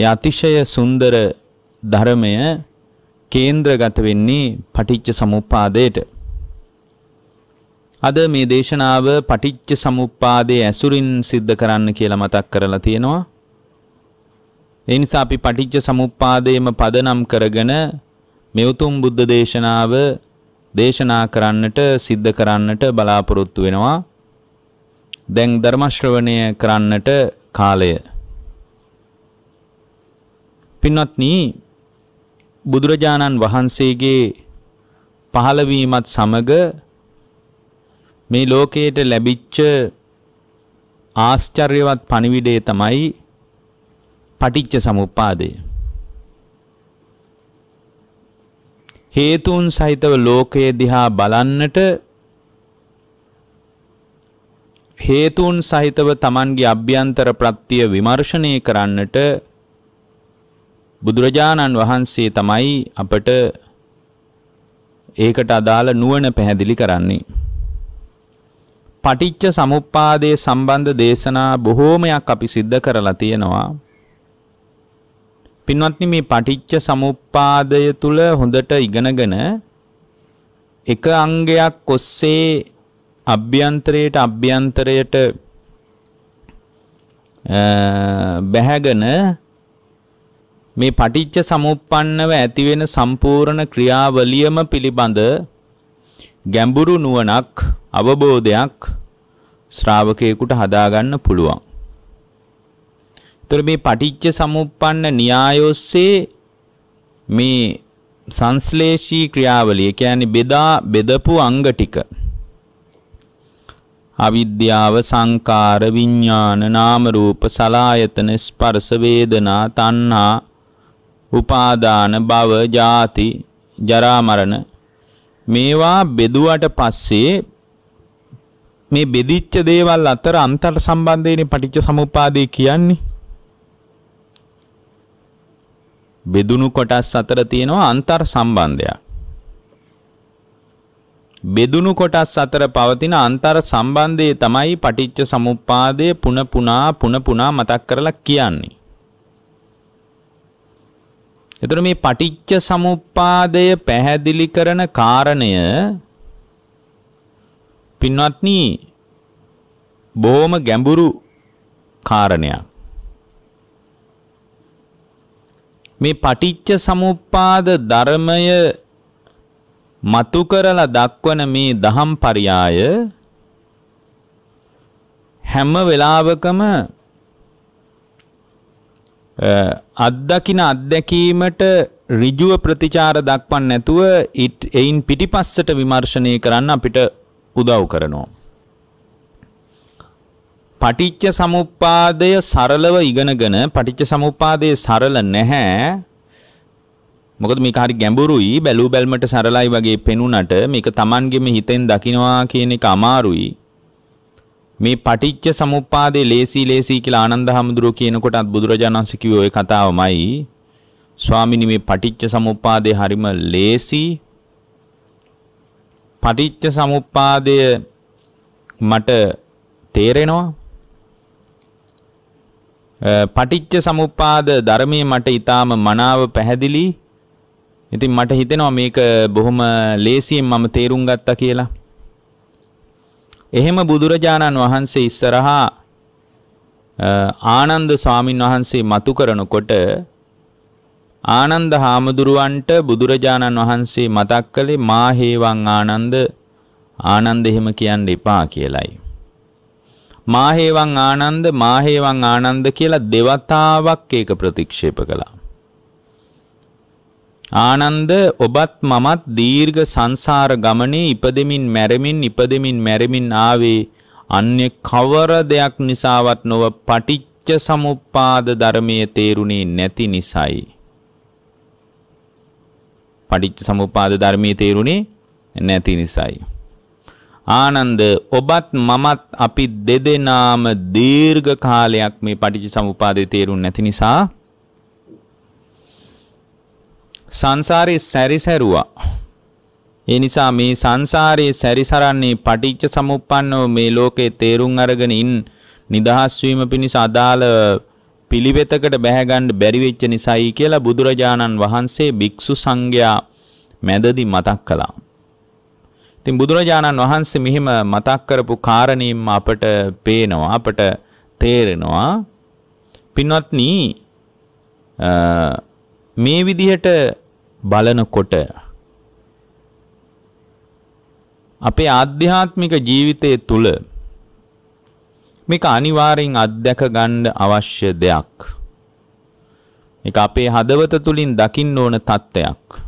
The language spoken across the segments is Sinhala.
ඒ අතිශය සුන්දර ධර්මය කේන්ද්‍රගත වෙන්නේ පටිච්ච සමුප්පාදයට. අද මේ දේශනාව පටිච්ච සමුප්පාදයේ ඇසුරින් සිද්ධ කරන්න කියලා මතක් කරලා තියෙනවා. ඒ නිසා අපි පටිච්ච සමුප්පාදයේම පදනම් කරගෙන මේ උතුම් බුද්ධ දේශනාව දේශනා කරන්නට සිද්ධ කරන්නට බලාපොරොත්තු වෙනවා. දැන් ධර්ම ශ්‍රවණය කරන්නට කාලය පින්වත්නි බුදුරජාණන් වහන්සේගේ පහළවීමත් සමග මේ ලෝකයට ලැබිච්ච ආශ්චර්යවත් පණිවිඩය තමයි පටිච්ච සමුප්පාදය. හේතුන් සහිතව ලෝකයේ දිහා බලන්නට හේතුන් සහිතව Tamanගේ අභ්‍යන්තර ප්‍රත්‍ය විමර්ශනය කරන්නට බුදුරජාණන් වහන්සේ තමයි අපට ඒකට අදාළ නුවණ පැහැදිලි කරන්නේ. පටිච්ච සමුප්පාදයේ සම්බන්ධ දේශනා බොහෝමයක් අපි සිද්ධ කරලා තියෙනවා. පින්වත්නි මේ පටිච්ච සමුප්පාදය තුල හොඳට ඉගෙනගෙන එක අංගයක් ඔස්සේ අභ්‍යන්තරයට අභ්‍යන්තරයට බැහැගෙන මේ පටිච්ච සමුප්පන්නව ඇතිවෙන සම්පූර්ණ ක්‍රියාවලියම පිළිබඳ ගැඹුරු නුවණක් අවබෝධයක් ශ්‍රාවකයෙකුට හදාගන්න පුළුවන්. ඒතර මේ පටිච්ච සමුප්පන්න න්‍යායොස්සේ මේ සංස්ලේශී ක්‍රියාවලිය කියන්නේ බෙදා බෙදපු අංග ටික අවිද්‍යාව සංකාර විඥාන නාම රූප සලායතන ස්පර්ශ වේදනා තණ්හා උපාදාන භව ජාති ජරා මරණ මේවා බෙදුවට පස්සේ මේ බෙදිච්ච දේවල් අතර අන්තර සම්බන්ධයනේ පටිච්ච සමුප්පාදේ කියන්නේ බෙදුණු කොටස් අතර තියෙනවා අන්තර් සම්බන්ධයක් බෙදුණු කොටස් අතර පවතින අන්තර් සම්බන්ධය තමයි පටිච්ච සමුප්පාදය පුන පුනා පුන පුනා මතක් කරලා කියන්නේ එතකොට මේ පටිච්ච සමුප්පාදය පැහැදිලි කරන කාරණය පින්වත්නි බොහොම ගැඹුරු කාරණයක්. මේ පටිච්ච සමුප්පාද ධර්මය මතු කරලා දක්වන මේ දහම් පරයය හැම වෙලාවකම අත්දකින අත්දැකීමට ඍජුව ප්‍රතිචාර දක්වන්න නැතුව එයින් පිටිපස්සට විමර්ශනය කරන්න අපිට උදව් කරනවා. පටිච්ච සමුප්පාදය සරලව ඉගෙනගෙන පටිච්ච සමුප්පාදයේ සරල නැහැ. මොකද මේක හරි ගැඹුරුයි බැලූ බැල්මට සරලයි වගේ පෙනුනට මේක Tamanගෙම හිතෙන් දකිනවා කියන එක අමාරුයි. මේ පටිච්ච සමුප්පාදේ ලේසි ලේසි කියලා ආනන්ද හැමුදුරුව කියනකොටත් බුදුරජාණන් සිකුවේ ওই කතාවමයි ස්වාමිනී මේ පටිච්ච සමුප්පාදේ හරිම ලේසි පටිච්ච සමුප්පාදය මට තේරෙනවා පටිච්ච සමුප්පාද ධර්මයේ මට ඊටාම මනාව පැහැදිලි. ඉතින් මට හිතෙනවා මේක බොහොම ලේසියෙන් මම තේරුම් ගත්තා කියලා. එහෙම බුදුරජාණන් වහන්සේ ඉස්සරහා ආනන්ද ස්වාමින් වහන්සේ මතු කරනකොට ආනන්ද හාමුදුරුවන්ට බුදුරජාණන් වහන්සේ මතක් කළේ මා හේවං ආනන්ද ආනන්ද එහෙම කියන්න එපා කියලයි. මා හේවං ආනන්ද මා හේවං ආනන්ද කියලා දෙවතාවක් ඒක ප්‍රතික්ෂේප කළා. ආනන්ද ඔබත් මමත් දීර්ඝ සංසාර ගමනේ ඉපදෙමින් මැරෙමින් ඉපදෙමින් මැරෙමින් ආවේ අන්‍ය කවර දෙයක් නිසාවත් නොව පටිච්ච සමුප්පාද ධර්මයේ තේරුණේ නැති නිසායි. පටිච්ච සමුප්පාද ධර්මයේ තේරුණේ නැති නිසායි. ආනන්ද ඔබත් මමත් අපි දෙදෙනාම දීර්ඝ කාලයක් මේ පටිච්ච සමුප්පාදේ තේරුම් නැති නිසා සංසාරේ සැරිසැරුවා. ඒ නිසා මේ සංසාරයේ සැරිසරන්නේ පටිච්ච සමුප්පන්නව මේ ලෝකේ තේරුම් අරගෙන ඉන්න නිදහස් වීම පිණිස අදාළ පිළිවෙතකට බැහැගන්න බැරි වෙච්ච නිසායි කියලා බුදුරජාණන් වහන්සේ භික්ෂු සංඝයා මැදදී මතක් කළා. ඉතින් බුදුරජාණන් වහන්සේ මෙහිම මතක් කරපු කාරණේම අපට පේනවා අපට තේරෙනවා. පින්වත්නි මේ විදිහට බලනකොට අපේ ආධ්‍යාත්මික ජීවිතය තුළ මේක අනිවාර්යෙන් අත්දැක ගන්න අවශ්‍ය දෙයක්. ඒක අපේ හදවත තුලින් දකින්න ඕන தත්වයක්.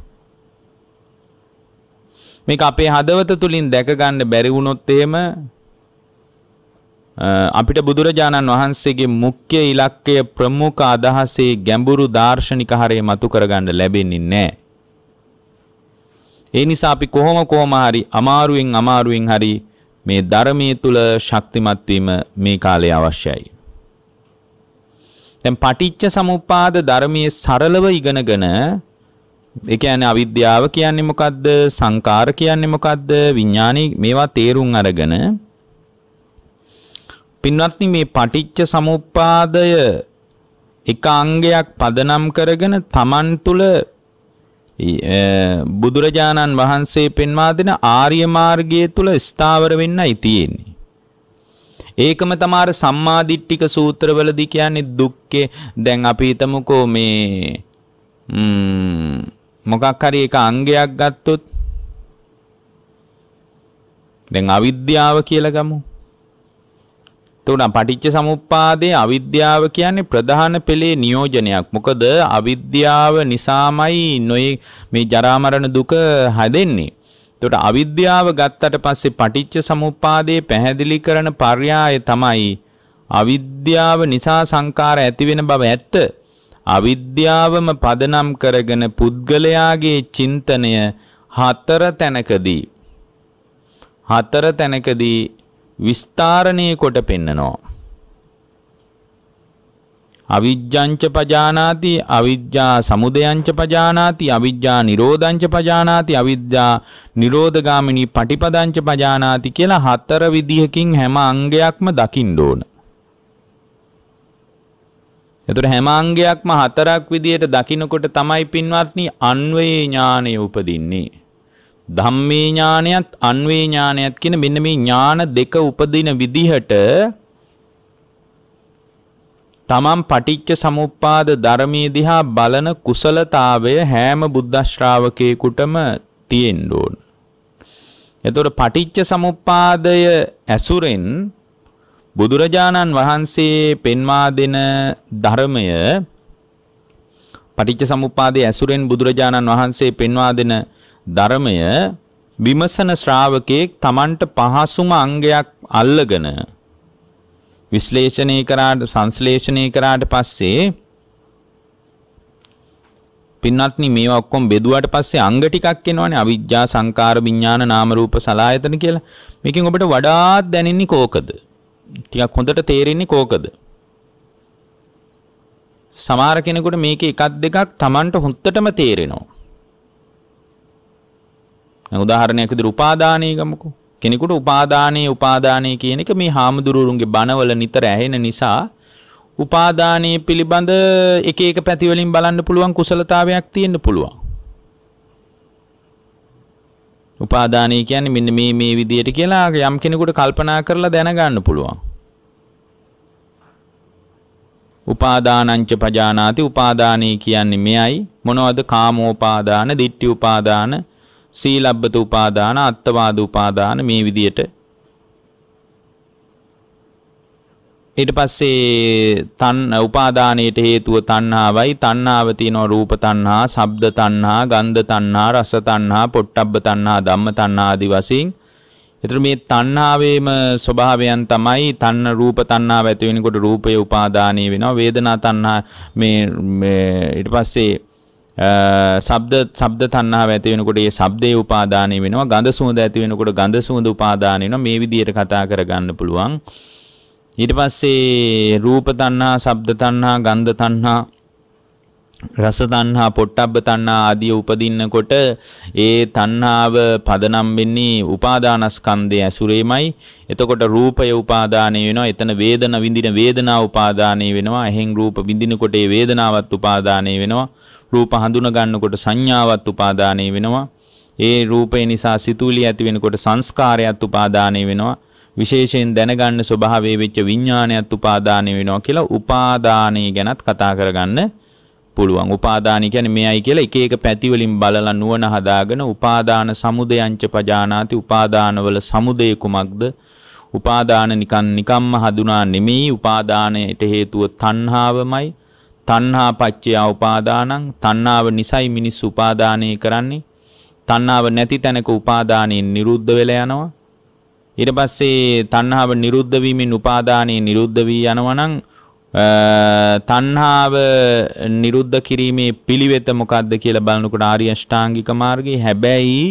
මේක අපේ හදවත තුලින් දැක ගන්න බැරි වුණොත් එහෙම අපිට බුදුරජාණන් වහන්සේගේ මුඛ්‍ය ඉලක්කය ප්‍රමුඛ අදහසේ ගැඹුරු දාර්ශනික හරය මතු කරගන්න ලැබෙන්නේ නැහැ. ඒ නිසා අපි කොහොම කොහොම හරි අමාරුවෙන් අමාරුවෙන් හරි මේ ධර්මයේ තුල ශක්තිමත් වීම මේ කාලේ අවශ්‍යයි. දැන් පටිච්ච සමුප්පාද ධර්මයේ සරලව ඉගෙනගෙන ඒ කියන්නේ අවිද්‍යාව කියන්නේ මොකද්ද? සංකාර කියන්නේ මොකද්ද? විඥානි මේවා තේරුම් අරගෙන පින්වත්නි මේ පටිච්ච සමුප්පාදය එක අංගයක් පදනම් කරගෙන තමන් තුළ බුදුරජාණන් වහන්සේ පෙන්වා දෙන ආර්ය මාර්ගය තුල ස්ථාවර වෙන්නයි තියෙන්නේ. ඒකම තමාර සම්මාදිට්ඨික සූත්‍රවලදී කියන්නේ දුක්ඛේ දැන් අපි හිතමුකෝ මේ මොකක් හරි එක අංගයක් ගත්තොත් දැන් අවිද්‍යාව කියලා ගමු. එතකොට පටිච්ච සමුප්පාදයේ අවිද්‍යාව කියන්නේ ප්‍රධාන පෙළේ නියෝජනයක්. මොකද අවිද්‍යාව නිසාමයි නොයි මේ ජරා මරණ දුක හැදෙන්නේ. එතකොට අවිද්‍යාව ගත්තට පස්සේ පටිච්ච සමුප්පාදයේ පැහැදිලි කරන පර්යාය තමයි අවිද්‍යාව නිසා සංකාර ඇති වෙන බව ඇත්ත. අවිද්‍යාවම පදනම් කරගෙන පුද්ගලයාගේ චින්තනය හතර තැනකදී හතර තැනකදී විස්තරණය කොට පෙන්නනවා. අවිජ්ජංච පජානාති අවිජ්ජා සමුදයංච පජානාති අවිජ්ජා නිරෝධංච පජානාති අවිද්‍යා නිරෝධගාමිනී පටිපදංච පජානාති කියලා හතර විදිහකින් හැම අංගයක්ම දකින්න ඕන. එතකොට හැම අංගයක්ම හතරක් විදියට දකිනකොට තමයි පින්වත්නි අන්වේ ඥානය උපදින්නේ. ධම්මේ ඥානයත් අන්වේ ඥානයත් කියන මෙන්න මේ ඥාන දෙක උපදින විදිහට තමන් පටිච්ච සමුප්පාද ධර්මයේ දිහා බලන කුසලතාවය හැම බුද්ධ ශ්‍රාවකයෙකුටම තියෙන්න ඕන. එතකොට පටිච්ච සමුප්පාදය ඇසුරෙන් බුදුරජාණන් වහන්සේ පෙන්වා දෙන ධර්මය පටිච්ච සමුප්පාදයේ ඇසුරෙන් බුදුරජාණන් වහන්සේ පෙන්වා දෙන ධර්මය විමසන ශ්‍රාවකයෙක් Tamanට පහසුම අංගයක් අල්ලගෙන විශ්ලේෂණය කරාට සංශ්ලේෂණය කරාට පස්සේ පින්වත්නි මේවා ඔක්කොම බෙදුවාට පස්සේ අංග ටිකක් එනවනේ අවිජ්ජා සංකාර විඥාන නාම රූප සලආයතන කියලා. මේකෙන් ඔබට වඩාත් දැනෙන්නේ කෝකද? ටිකක් හොඳට තේරෙන්නේ කෝකද? සමහර කෙනෙකුට මේක එකක් දෙකක් Tamanට හොත්තටම තේරෙනවා. උදාහරණයක් විදිහට උපාදානීය ගමුකෝ. කෙනෙකුට උපාදානීය උපාදානීය කියන එක මේ හාමුදුරුවරුන්ගේ බණවල නිතර ඇහෙන නිසා උපාදානීය පිළිබඳ එක එක පැති වලින් බලන්න පුළුවන් කුසලතාවයක් තියෙන්න පුළුවන්. උපාදානීය කියන්නේ මෙන්න මේ මේ විදිහට කියලා යම් කෙනෙකුට කල්පනා කරලා දැනගන්න පුළුවන්. උපාදානංච පජානාති උපාදානී කියන්නේ මෙයයි මොනවද කාමෝපාදාන, ditthi උපාදාන, සීලබ්බත උපාදාන අත්තවාද උපාදාන මේ විදියට ඊට පස්සේ තන් උපාදානයට හේතුව තණ්හාවයි තණ්හාව තියෙනවා රූප තණ්හා, ශබ්ද තණ්හා, ගන්ධ තණ්හා, රස තණ්හා, පොට්ටබ්බ තණ්හා, ධම්ම තණ්හා ආදී වශයෙන්. ඒතර මේ තණ්හාවේම ස්වභාවයන් තමයි තන්න රූප තණ්හාව ඇති වෙනකොට රූපය උපාදානීය වෙනවා, වේදනා තණ්හා මේ ඊට පස්සේ ශබ්ද ශබ්ද තණ්හාව ඇති වෙනකොට ඒ ශබ්දේ උපාදානය වෙනවා ගඳ සුවඳ ඇති වෙනකොට ගඳ සුවඳ උපාදානය වෙනවා මේ විදිහට කතා කරගන්න පුළුවන් ඊට පස්සේ රූප තණ්හා ශබ්ද තණ්හා ගන්ධ තණ්හා රස තණ්හා පොට්ටබ්බ තණ්හා ආදී උපදින්නකොට ඒ තණ්හාව පදනම් වෙන්නේ උපාදානස්කන්ධය ඇසුරේමයි. එතකොට රූපය උපාදානය වෙනවා. එතන වේදන විඳින වේදනා උපාදානය වෙනවා. එහෙන් රූප විඳිනකොට ඒ වේදනාවත් උපාදානය වෙනවා. රූප හඳුන ගන්නකොට සංඥාවත් උපාදානය වෙනවා. ඒ රූපය නිසා සිතුවිලි ඇති වෙනකොට සංස්කාරයත් උපාදානය වෙනවා. විශේෂයෙන් දැනගන්න ස්වභාවයේ වෙච්ච විඥානයත් උපාදානය වෙනවා කියලා උපාදානය ගැනත් කතා කරගන්න පුළුවන්. උපාදානය කියන්නේ මෙයයි කියලා එක එක පැති වලින් බලලා නුවණ හදාගෙන උපාදාන සමුදයංච පජානාති උපාදානවල සමුදය කුමක්ද? උපාදාන නිකන් නිකම්ම හඳුනා නෙමෙයි උපාදානයට හේතුව තණ්හාවමයි. තණ්හා පච්චයා උපාදානං තණ්හාව නිසයි මිනිස් උපාදානය කරන්නේ තණ්හාව නැති තැනක උපාදානයෙන් නිරුද්ධ වෙලා යනවා ඊට පස්සේ තණ්හාව නිරුද්ධ වීමෙන් උපාදානය නිරුද්ධ වී යනවා නම් තණ්හාව නිරුද්ධ කිරීමේ පිළිවෙත මොකක්ද කියලා බලනකොට ආර්ය අෂ්ටාංගික මාර්ගයේ හැබැයි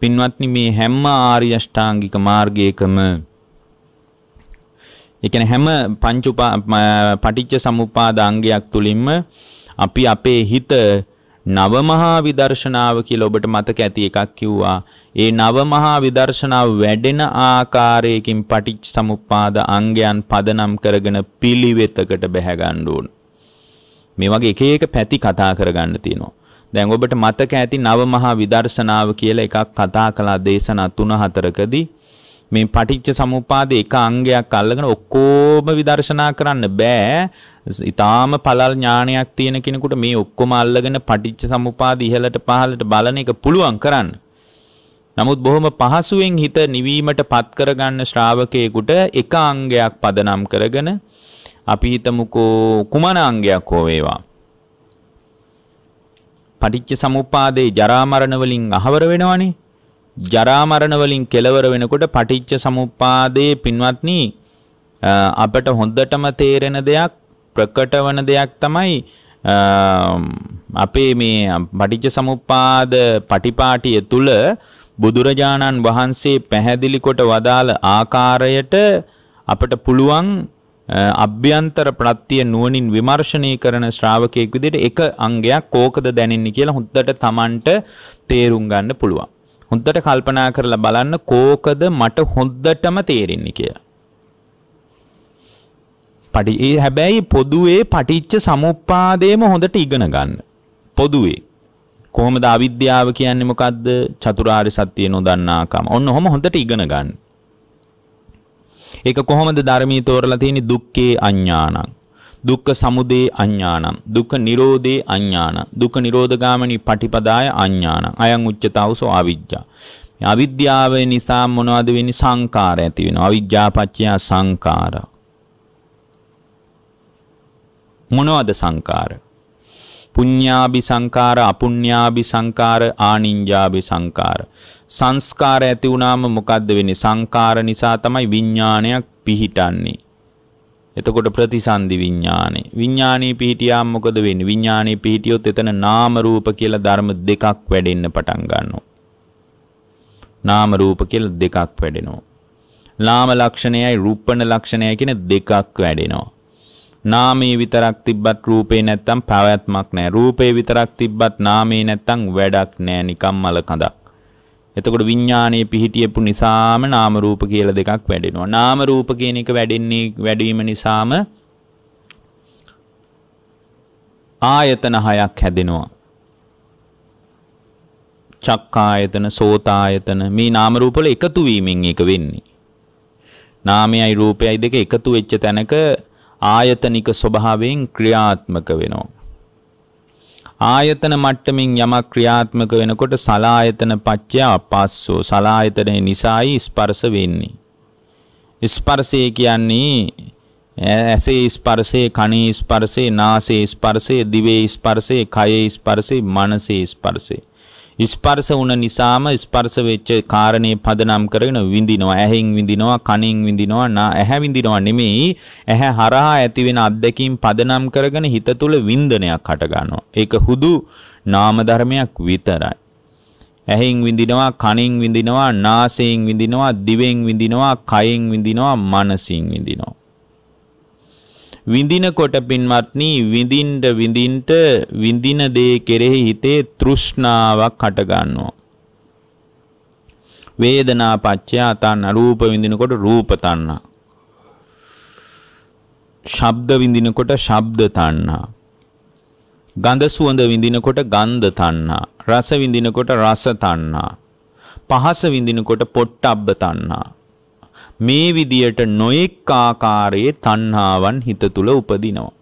පින්වත්නි මේ හැම ආර්ය අෂ්ටාංගික මාර්ගයකම එකන හැම පංචුපා පටිච්ච සමුපාදාංගයක් තුළින්ම අපි අපේ හිත නවමහා විදර්ශනාව කියලා ඔබට මතක ඇති එකක් කිව්වා. ඒ නවමහා විදර්ශනාව වැඩෙන ආකාරයකින් පටිච්ච සමුප්පාද අංගයන් පදනම් කරගෙන පිළිවෙතකට බැහැ ගන්න ඕන. මේ වගේ එක එක පැති කතා කරගන්න තියෙනවා. දැන් ඔබට මතක ඇති නවමහා විදර්ශනාව කියලා එකක් කතා කළා දේශනා 3 4කදී. මේ පටිච්ච සමුපාද එක අංගයක් අල්ලගෙන ඔක්කොම විදර්ශනා කරන්න බෑ. ඊටාම පළල් ඥානයක් තියෙන කෙනෙකුට මේ ඔක්කොම අල්ලගෙන පටිච්ච සමුපාද ඉහළට පහළට බලන එක පුළුවන් කරන්න. නමුත් බොහොම පහසුවෙන් හිත නිවීමට පත් කරගන්න ශ්‍රාවකයෙකුට එක අංගයක් පදනම් කරගෙන අපි හිතමුකෝ කුමන අංගයක් හෝ වේවා. පටිච්ච සමුප්පාදේ ජරා මරණ වලින් අහවර වෙනවනේ. ජරා මරණ වලින් කෙලවර වෙනකොට පටිච්ච සමුප්පාදයේ පින්වත්නි අපට හොඳටම තේරෙන දෙයක් ප්‍රකට වන දෙයක් තමයි අපේ මේ පටිච්ච සමුප්පාද පටිපාටිය තුල බුදුරජාණන් වහන්සේ පැහැදිලි කොට වදාළ ආකාරයට අපට පුළුවන් අභ්‍යන්තර ප්‍රත්‍ය නුවණින් විමර්ශනය කරන ශ්‍රාවකයෙක් විදිහට එක අංගයක් කෝකද දැනෙන්නේ කියලා හොඳට Tamanට තේරුම් ගන්න පුළුවන්. හොඳට කල්පනා කරලා බලන්න කෝකද මට හොඳටම තේරෙන්නේ කියලා. පටි හැබැයි පොදුවේ පටිච්ච සමුප්පාදයේම හොඳට ඉගෙන ගන්න. පොදුවේ කොහොමද අවිද්‍යාව කියන්නේ මොකද්ද? චතුරාර්ය සත්‍ය නොදන්නාකම. ඔන්න ඔහොම හොඳට ඉගෙන ගන්න. ඒක කොහොමද ධර්මී තෝරලා තියෙන්නේ දුක්ඛේ අඥානං. දුක්ඛ සමුදය අඥානං දුක්ඛ නිරෝධේ අඥානං දුක්ඛ නිරෝධගාමිනී පටිපදාය අඥානං අයං උච්චතාවසෝ අවිජ්ජා අවිද්‍යාව නිසා මොනවද වෙන්නේ සංකාර ඇති වෙනවා අවිජ්ජා පත්‍ය සංකාර මොනවද සංකාර පුඤ්ඤාභි සංකාර අපුඤ්ඤාභි සංකාර ආනිඤ්ඤාභි සංකාර සංස්කාර ඇති වුණාම මොකද්ද වෙන්නේ සංකාර නිසා තමයි විඥානයක් පිහිටන්නේ එතකොට ප්‍රතිසන්දි විඥානේ විඥානේ පිහිටියාම මොකද වෙන්නේ විඥානේ පිහිටියොත් එතන නාම රූප කියලා ධර්ම දෙකක් වැඩෙන්න පටන් ගන්නවා නාම රූප කියලා දෙකක් වැඩෙනවා නාම ලක්ෂණයයි රූපණ ලක්ෂණයයි කියන දෙකක් වැඩෙනවා නාමයේ විතරක් තිබ්බත් රූපේ නැත්තම් පැවැත්මක් නැහැ රූපේ විතරක් තිබ්බත් නාමේ නැත්තම් වැඩක් නැහැ නිකම්මල කඳක් එතකොට විඥානයේ පිහිටියපු නිසාම නාම රූප කියලා දෙකක් වැඩෙනවා. නාම රූප කියන එක වැඩෙන්නේ වැඩිම නිසාම ආයතන හයක් හැදෙනවා. චක්කායතන, සෝතායතන මේ නාම රූප වල එකතු වීමෙන් ඒක වෙන්නේ. නාමයයි රූපයයි දෙක එකතු වෙච්ච තැනක ආයතනික ස්වභාවයෙන් ක්‍රියාත්මක වෙනවා. ආයතන මට්ටමින් යමක් ක්‍රියාත්මක වෙනකොට සලායතන පච්චය අපස්සෝ සලායතනය නිසායි ස්පර්ශ වෙන්නේ. ස්පර්ශය කියන්නේ ඇසේ ස්පර්ශය කණේ ස්පර්ශය නාසයේ ස්පර්ශය දිවේ ස්පර්ශය කයේ ස්පර්ශය මනසේ ස්පර්ශය ස්පර්ශ වුණ නිසාම ස්පර්ශ වෙච්ච කාරණේ පදනම් කරගෙන විඳිනවා. ඇහෙන් විඳිනවා, කනෙන් විඳිනවා, නා ඇහැ විඳිනවා නෙමෙයි. ඇහැ හරහා ඇතිවෙන අත්දැකීම් පදනම් කරගෙන හිත තුළ වින්දනයක් හට ඒක හුදු නාම විතරයි. ඇහෙන් විඳිනවා, කනෙන් විඳිනවා, නාසයෙන් විඳිනවා, දිවෙන් විඳිනවා, කයෙන් විඳිනවා, මනසින් විඳිනවා. විඳිනකොට පින්වත්නි විඳින්න විඳින්ට විඳින දේ කෙරෙහි හිතේ තෘෂ්ණාවක් හටගන්නවා. වේදනා පච්චය තණ්හා රූප විඳිනකොට රූප තණ්හා. ශබ්ද විඳිනකොට ශබ්ද තණ්හා. ගඳ සුවඳ විඳිනකොට ගන්ධ තණ්හා. රස විඳිනකොට රස තණ්හා. පහස විඳිනකොට පොට්ටබ්බ තණ්හා. මේ විදියට නොයෙක් ආකාරයේ තණ්හාවන් හිත තුල උපදිනවා.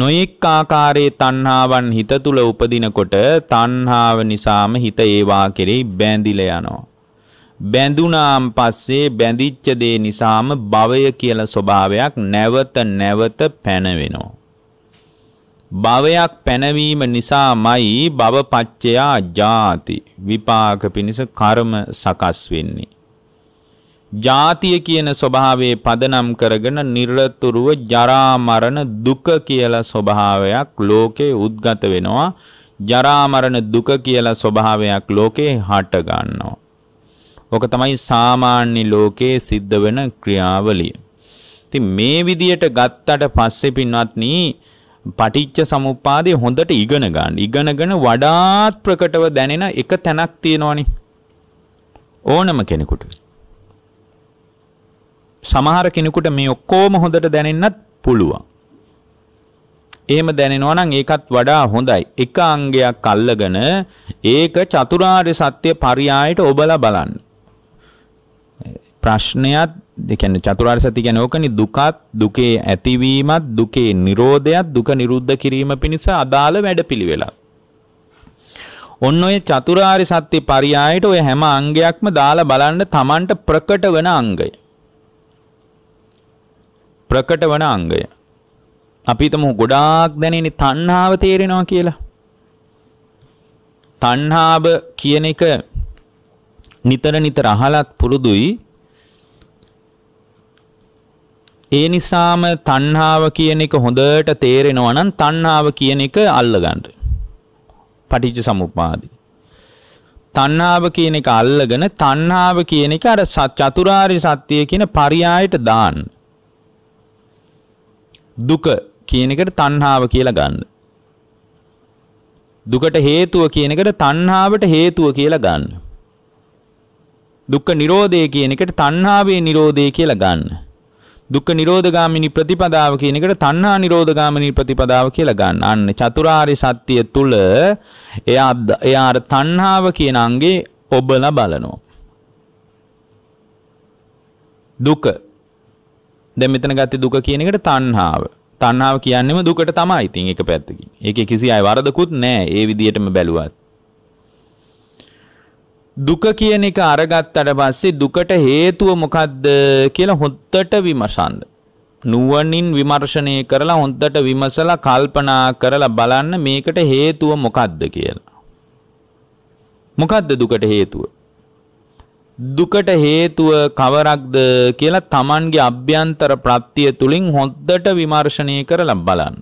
නොයෙක් ආකාරයේ තණ්හාවන් හිත තුල උපදිනකොට තණ්හාව නිසාම හිත ඒවා කෙරෙහි බැඳිලා යනවා. බැඳුනාම් පස්සේ බැඳිච්ච දේ නිසාම භවය කියලා ස්වභාවයක් නැවත නැවත පැනවෙනවා. භවයක් පැනවීම නිසාමයි භවපච්චයා ජාති විපාක පිණිස කර්ම සකස් වෙන්නේ. ජාතිය කියන ස්වභාවයේ පදනම් කරගෙන නිර්ලතුරුව ජරා මරණ දුක කියලා ස්වභාවයක් ලෝකේ උද්ගත වෙනවා ජරා මරණ දුක කියලා ස්වභාවයක් ලෝකේ හට ගන්නවා. ඕක තමයි සාමාන්‍ය ලෝකේ සිද්ධ වෙන ක්‍රියාවලිය. ඉතින් මේ විදියට ගත්තට පස්සේ පින්වත්නි පටිච්ච සමුප්පාදේ හොඳට ඉගෙන ගන්න. ඉගෙනගෙන වඩාත් ප්‍රකටව දැනෙන එක තැනක් තියෙනවනේ. ඕනම කෙනෙකුට. සමහර කෙනෙකුට මේ ඔක්කොම හොඳට දැනෙන්නත් පුළුවන්. එහෙම දැනෙනවා නම් ඒකත් වඩා හොඳයි. එක අංගයක් අල්ලගෙන ඒක චතුරාර්ය සත්‍ය පරියායට ඔබලා බලන්න. ප්‍රශ්නයත් ඒ කියන්නේ චතුරාර්ය සත්‍ය කියන්නේ ඕකනේ දුකත් දුකේ ඇතිවීමත් දුකේ නිරෝධයත් දුක නිරුද්ධ කිරීම පිණිස අදාළ වැඩපිළිවෙලක්. ඔන්න ඔය චතුරාර්ය සත්‍ය පරියායට ඔය හැම අංගයක්ම දාලා බලන්න Tamanට ප්‍රකට වෙන අංගය. ප්‍රකට වන අංගය. අපි හිතමු ගොඩාක් දැනෙන තණ්හාව තේරෙනවා කියලා. තණ්හාව කියන එක නිතර නිතර අහලත් පුරුදුයි. ඒ නිසාම තණ්හාව කියන එක හොඳට තේරෙනවා නම් තණ්හාව කියන එක අල්ලගන්න. පටිච්ච සමුප්පාදේ. තණ්හාව කියන එක අල්ලගෙන තණ්හාව කියන එක අර චතුරාර්ය සත්‍ය කියන පරයයට දාන්න. දුක කියන එකට තණ්හාව කියලා ගන්න. දුකට හේතුව කියන එකට තණ්හාවට හේතුව කියලා ගන්න. දුක්ඛ නිරෝධය කියන එකට තණ්හාවේ නිරෝධය කියලා ගන්න. දුක්ඛ නිරෝධගාමිනී ප්‍රතිපදාව කියන එකට තණ්හා නිරෝධගාමිනී ප්‍රතිපදාව කියලා ගන්න. අන්න චතුරාර්ය සත්‍ය තුල එයා එයා අර තණ්හාව කියන අංගේ ඔබලා බලනවා. දුක දැන් මෙතන ගත්තේ දුක කියන එකට තණ්හාව. තණ්හාව කියන්නේම දුකට තමයි. ඉතින් ඒක පැත්තකින්. ඒකේ කිසි අය වරදකුත් නැහැ. ඒ විදිහටම බැලුවත්. දුක කියන එක අරගත්තට පස්සේ දුකට හේතුව මොකද්ද කියලා හොද්දට විමසන්න. නුවණින් විමර්ශනය කරලා හොද්දට විමසලා කල්පනා කරලා බලන්න මේකට හේතුව මොකද්ද කියලා. මොකද්ද දුකට හේතුව? දුකට හේතුව කවරක්ද කියලා Tamanගේ අභ්‍යන්තර ප්‍රත්‍ය තුලින් හොද්දට විමර්ශනය කරලා බලන්න.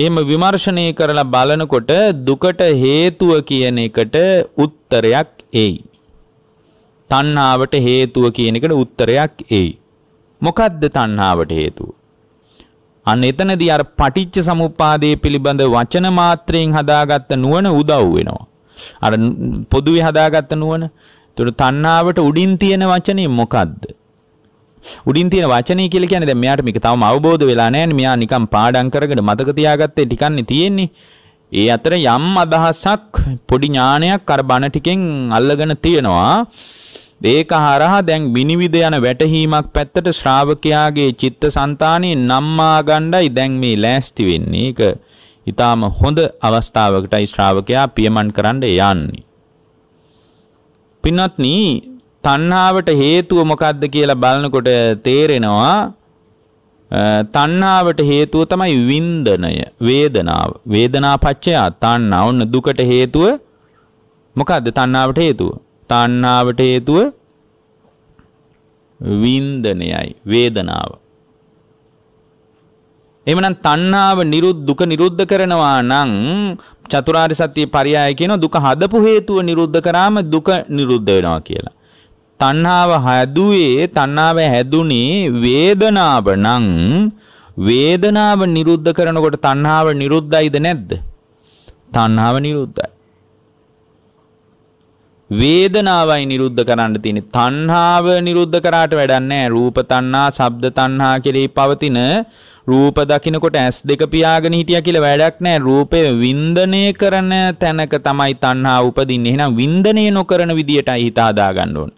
එහෙම විමර්ශනය කරලා බලනකොට දුකට හේතුව කියන එකට උත්තරයක් එයි. තණ්හාවට හේතුව කියන එකට උත්තරයක් එයි. මොකද්ද තණ්හාවට හේතුව? අන්න එතනදී අර පටිච්ච සමුප්පාදයේ පිළිබඳ වචන මාත්‍රයෙන් හදාගත්ත නුවණ උදව් වෙනවා. අර පොදුවේ හදාගත්ත නුවණ එතකොට තණ්හාවට උඩින් තියෙන වචනේ මොකද්ද? උඩින් තියෙන වචනේ කියලා කියන්නේ දැන් මෙයාට මේක තවම අවබෝධ වෙලා නැහැනේ. මෙයා නිකන් පාඩම් කරගෙන මතක තියාගත්තේ ටිකන්නේ තියෙන්නේ. ඒ අතර යම් අදහසක් පොඩි ඥානයක් අර බණ ටිකෙන් අල්ලගෙන තියෙනවා. ඒක හරහා දැන් විනිවිද යන වැටහීමක් පැත්තට ශ්‍රාවකයාගේ චිත්තසංතානයේ නම්මා ගණ්ඩයි දැන් මේ ලෑස්ති වෙන්නේ. ඒක ඊටාම හොඳ අවස්ථාවකටයි ශ්‍රාවකයා පියමන් කරන්න යන්නේ. පින්වත්නි තණ්හාවට හේතුව මොකක්ද කියලා බලනකොට තේරෙනවා තණ්හාවට හේතුව තමයි වින්දනය වේදනාව වේදනා පච්චය තණ්හා ඔන්න දුකට හේතුව මොකද්ද තණ්හාවට හේතුව තණ්හාවට හේතුව වින්දනයයි වේදනාව එහෙමනම් තණ්හාව නිරුද්ධ දුක නිරුද්ධ කරනවා නම් චතුරාර්ය සත්‍ය පරියාය කියන දුක හදපු හේතුව නිරුද්ධ කරාම දුක නිරුද්ධ වෙනවා කියලා. තණ්හාව හැදුවේ තණ්හාව හැදුනේ වේදනාව නම් වේදනාව නිරුද්ධ කරනකොට තණ්හාව නිරුද්ධයිද නැද්ද? තණ්හාව නිරුද්ධයි. වේදනාවයි නිරුද්ධ කරන්න තියෙන්නේ. තණ්හාව නිරුද්ධ කරාට වැඩක් නැහැ. රූප තණ්හා, ශබ්ද තණ්හා කෙරෙහි පවතින රූප දකින්නකොට ඇස් දෙක පියාගෙන හිටියා කියලා වැඩක් නැහැ. රූපය වින්දනය කරන තැනක තමයි තණ්හා උපදින්නේ. එහෙනම් වින්දනය නොකරන විදියටයි හිත හදාගන්න ඕන.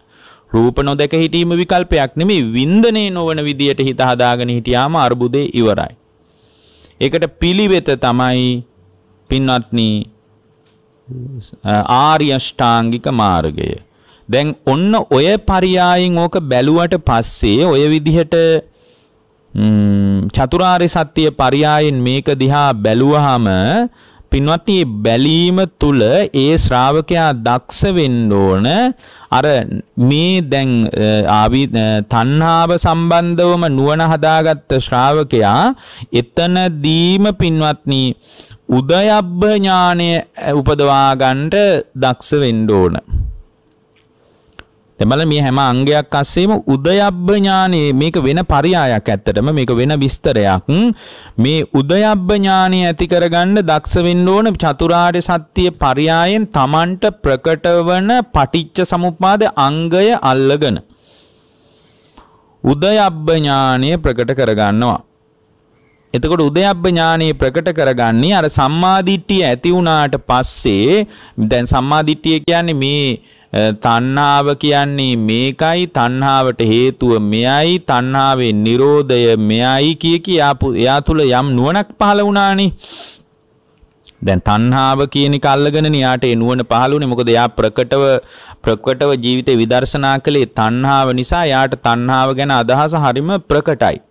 රූප නොදක හිටීම විකල්පයක් නෙමෙයි වින්දනේ නොවන විදියට හිත හදාගෙන හිටියාම අර්බුදේ ඉවරයි. ඒකට පිළිවෙත තමයි පින්වත්නි ආර්ය අෂ්ටාංගික මාර්ගය. දැන් ඔන්න ඔය පරියායෙන් ඕක බැලුවට පස්සේ ඔය විදිහට චතුරාර්ය සත්‍ය පරියායෙන් මේක දිහා බැලුවහම පින්වත්නි බැලීම තුල ඒ ශ්‍රාවකයා දක්ෂ වෙන්න ඕන අර මේ දැන් ආවි තණ්හාව සම්බන්ධවම නුවණ හදාගත්ත ශ්‍රාවකයා එතනදීම පින්වත්නි උදයබ්බ ඥානය උපදවා ගන්නට දක්ෂ වෙන්න ඕන. දෙමළ මේ හැම අංගයක් අස්සේම උදයබ්බ ඥානයේ මේක වෙන පරයායක් ඇත්තටම මේක වෙන විස්තරයක් මේ උදයබ්බ ඥානය ඇති කරගන්න දක්ෂ වෙන්න ඕන චතුරාර්ය සත්‍ය පරයායෙන් Tamanට ප්‍රකට වන පටිච්ච සමුප්පාද අංගය අල්ලගෙන උදයබ්බ ඥානය ප්‍රකට කරගන්නවා එතකොට උදයබ්බ ඥානෙ ප්‍රකට කරගන්නේ අර සම්මාදිට්ඨිය ඇති වුණාට පස්සේ දැන් සම්මාදිට්ඨිය කියන්නේ මේ තණ්හාව කියන්නේ මේකයි තණ්හාවට හේතුව මෙයයි තණ්හාවේ Nirodhaය මෙයයි කිය කී යා තුල යම් නුවණක් පහළ වුණානේ දැන් තණ්හාව කියන එක අල්ලගෙන න්යාට ඒ නුවණ පහළුනේ මොකද එයා ප්‍රකටව ප්‍රකටව ජීවිතේ විදර්ශනා කළේ තණ්හාව නිසා එයාට තණ්හාව ගැන අදහස හරිම ප්‍රකටයි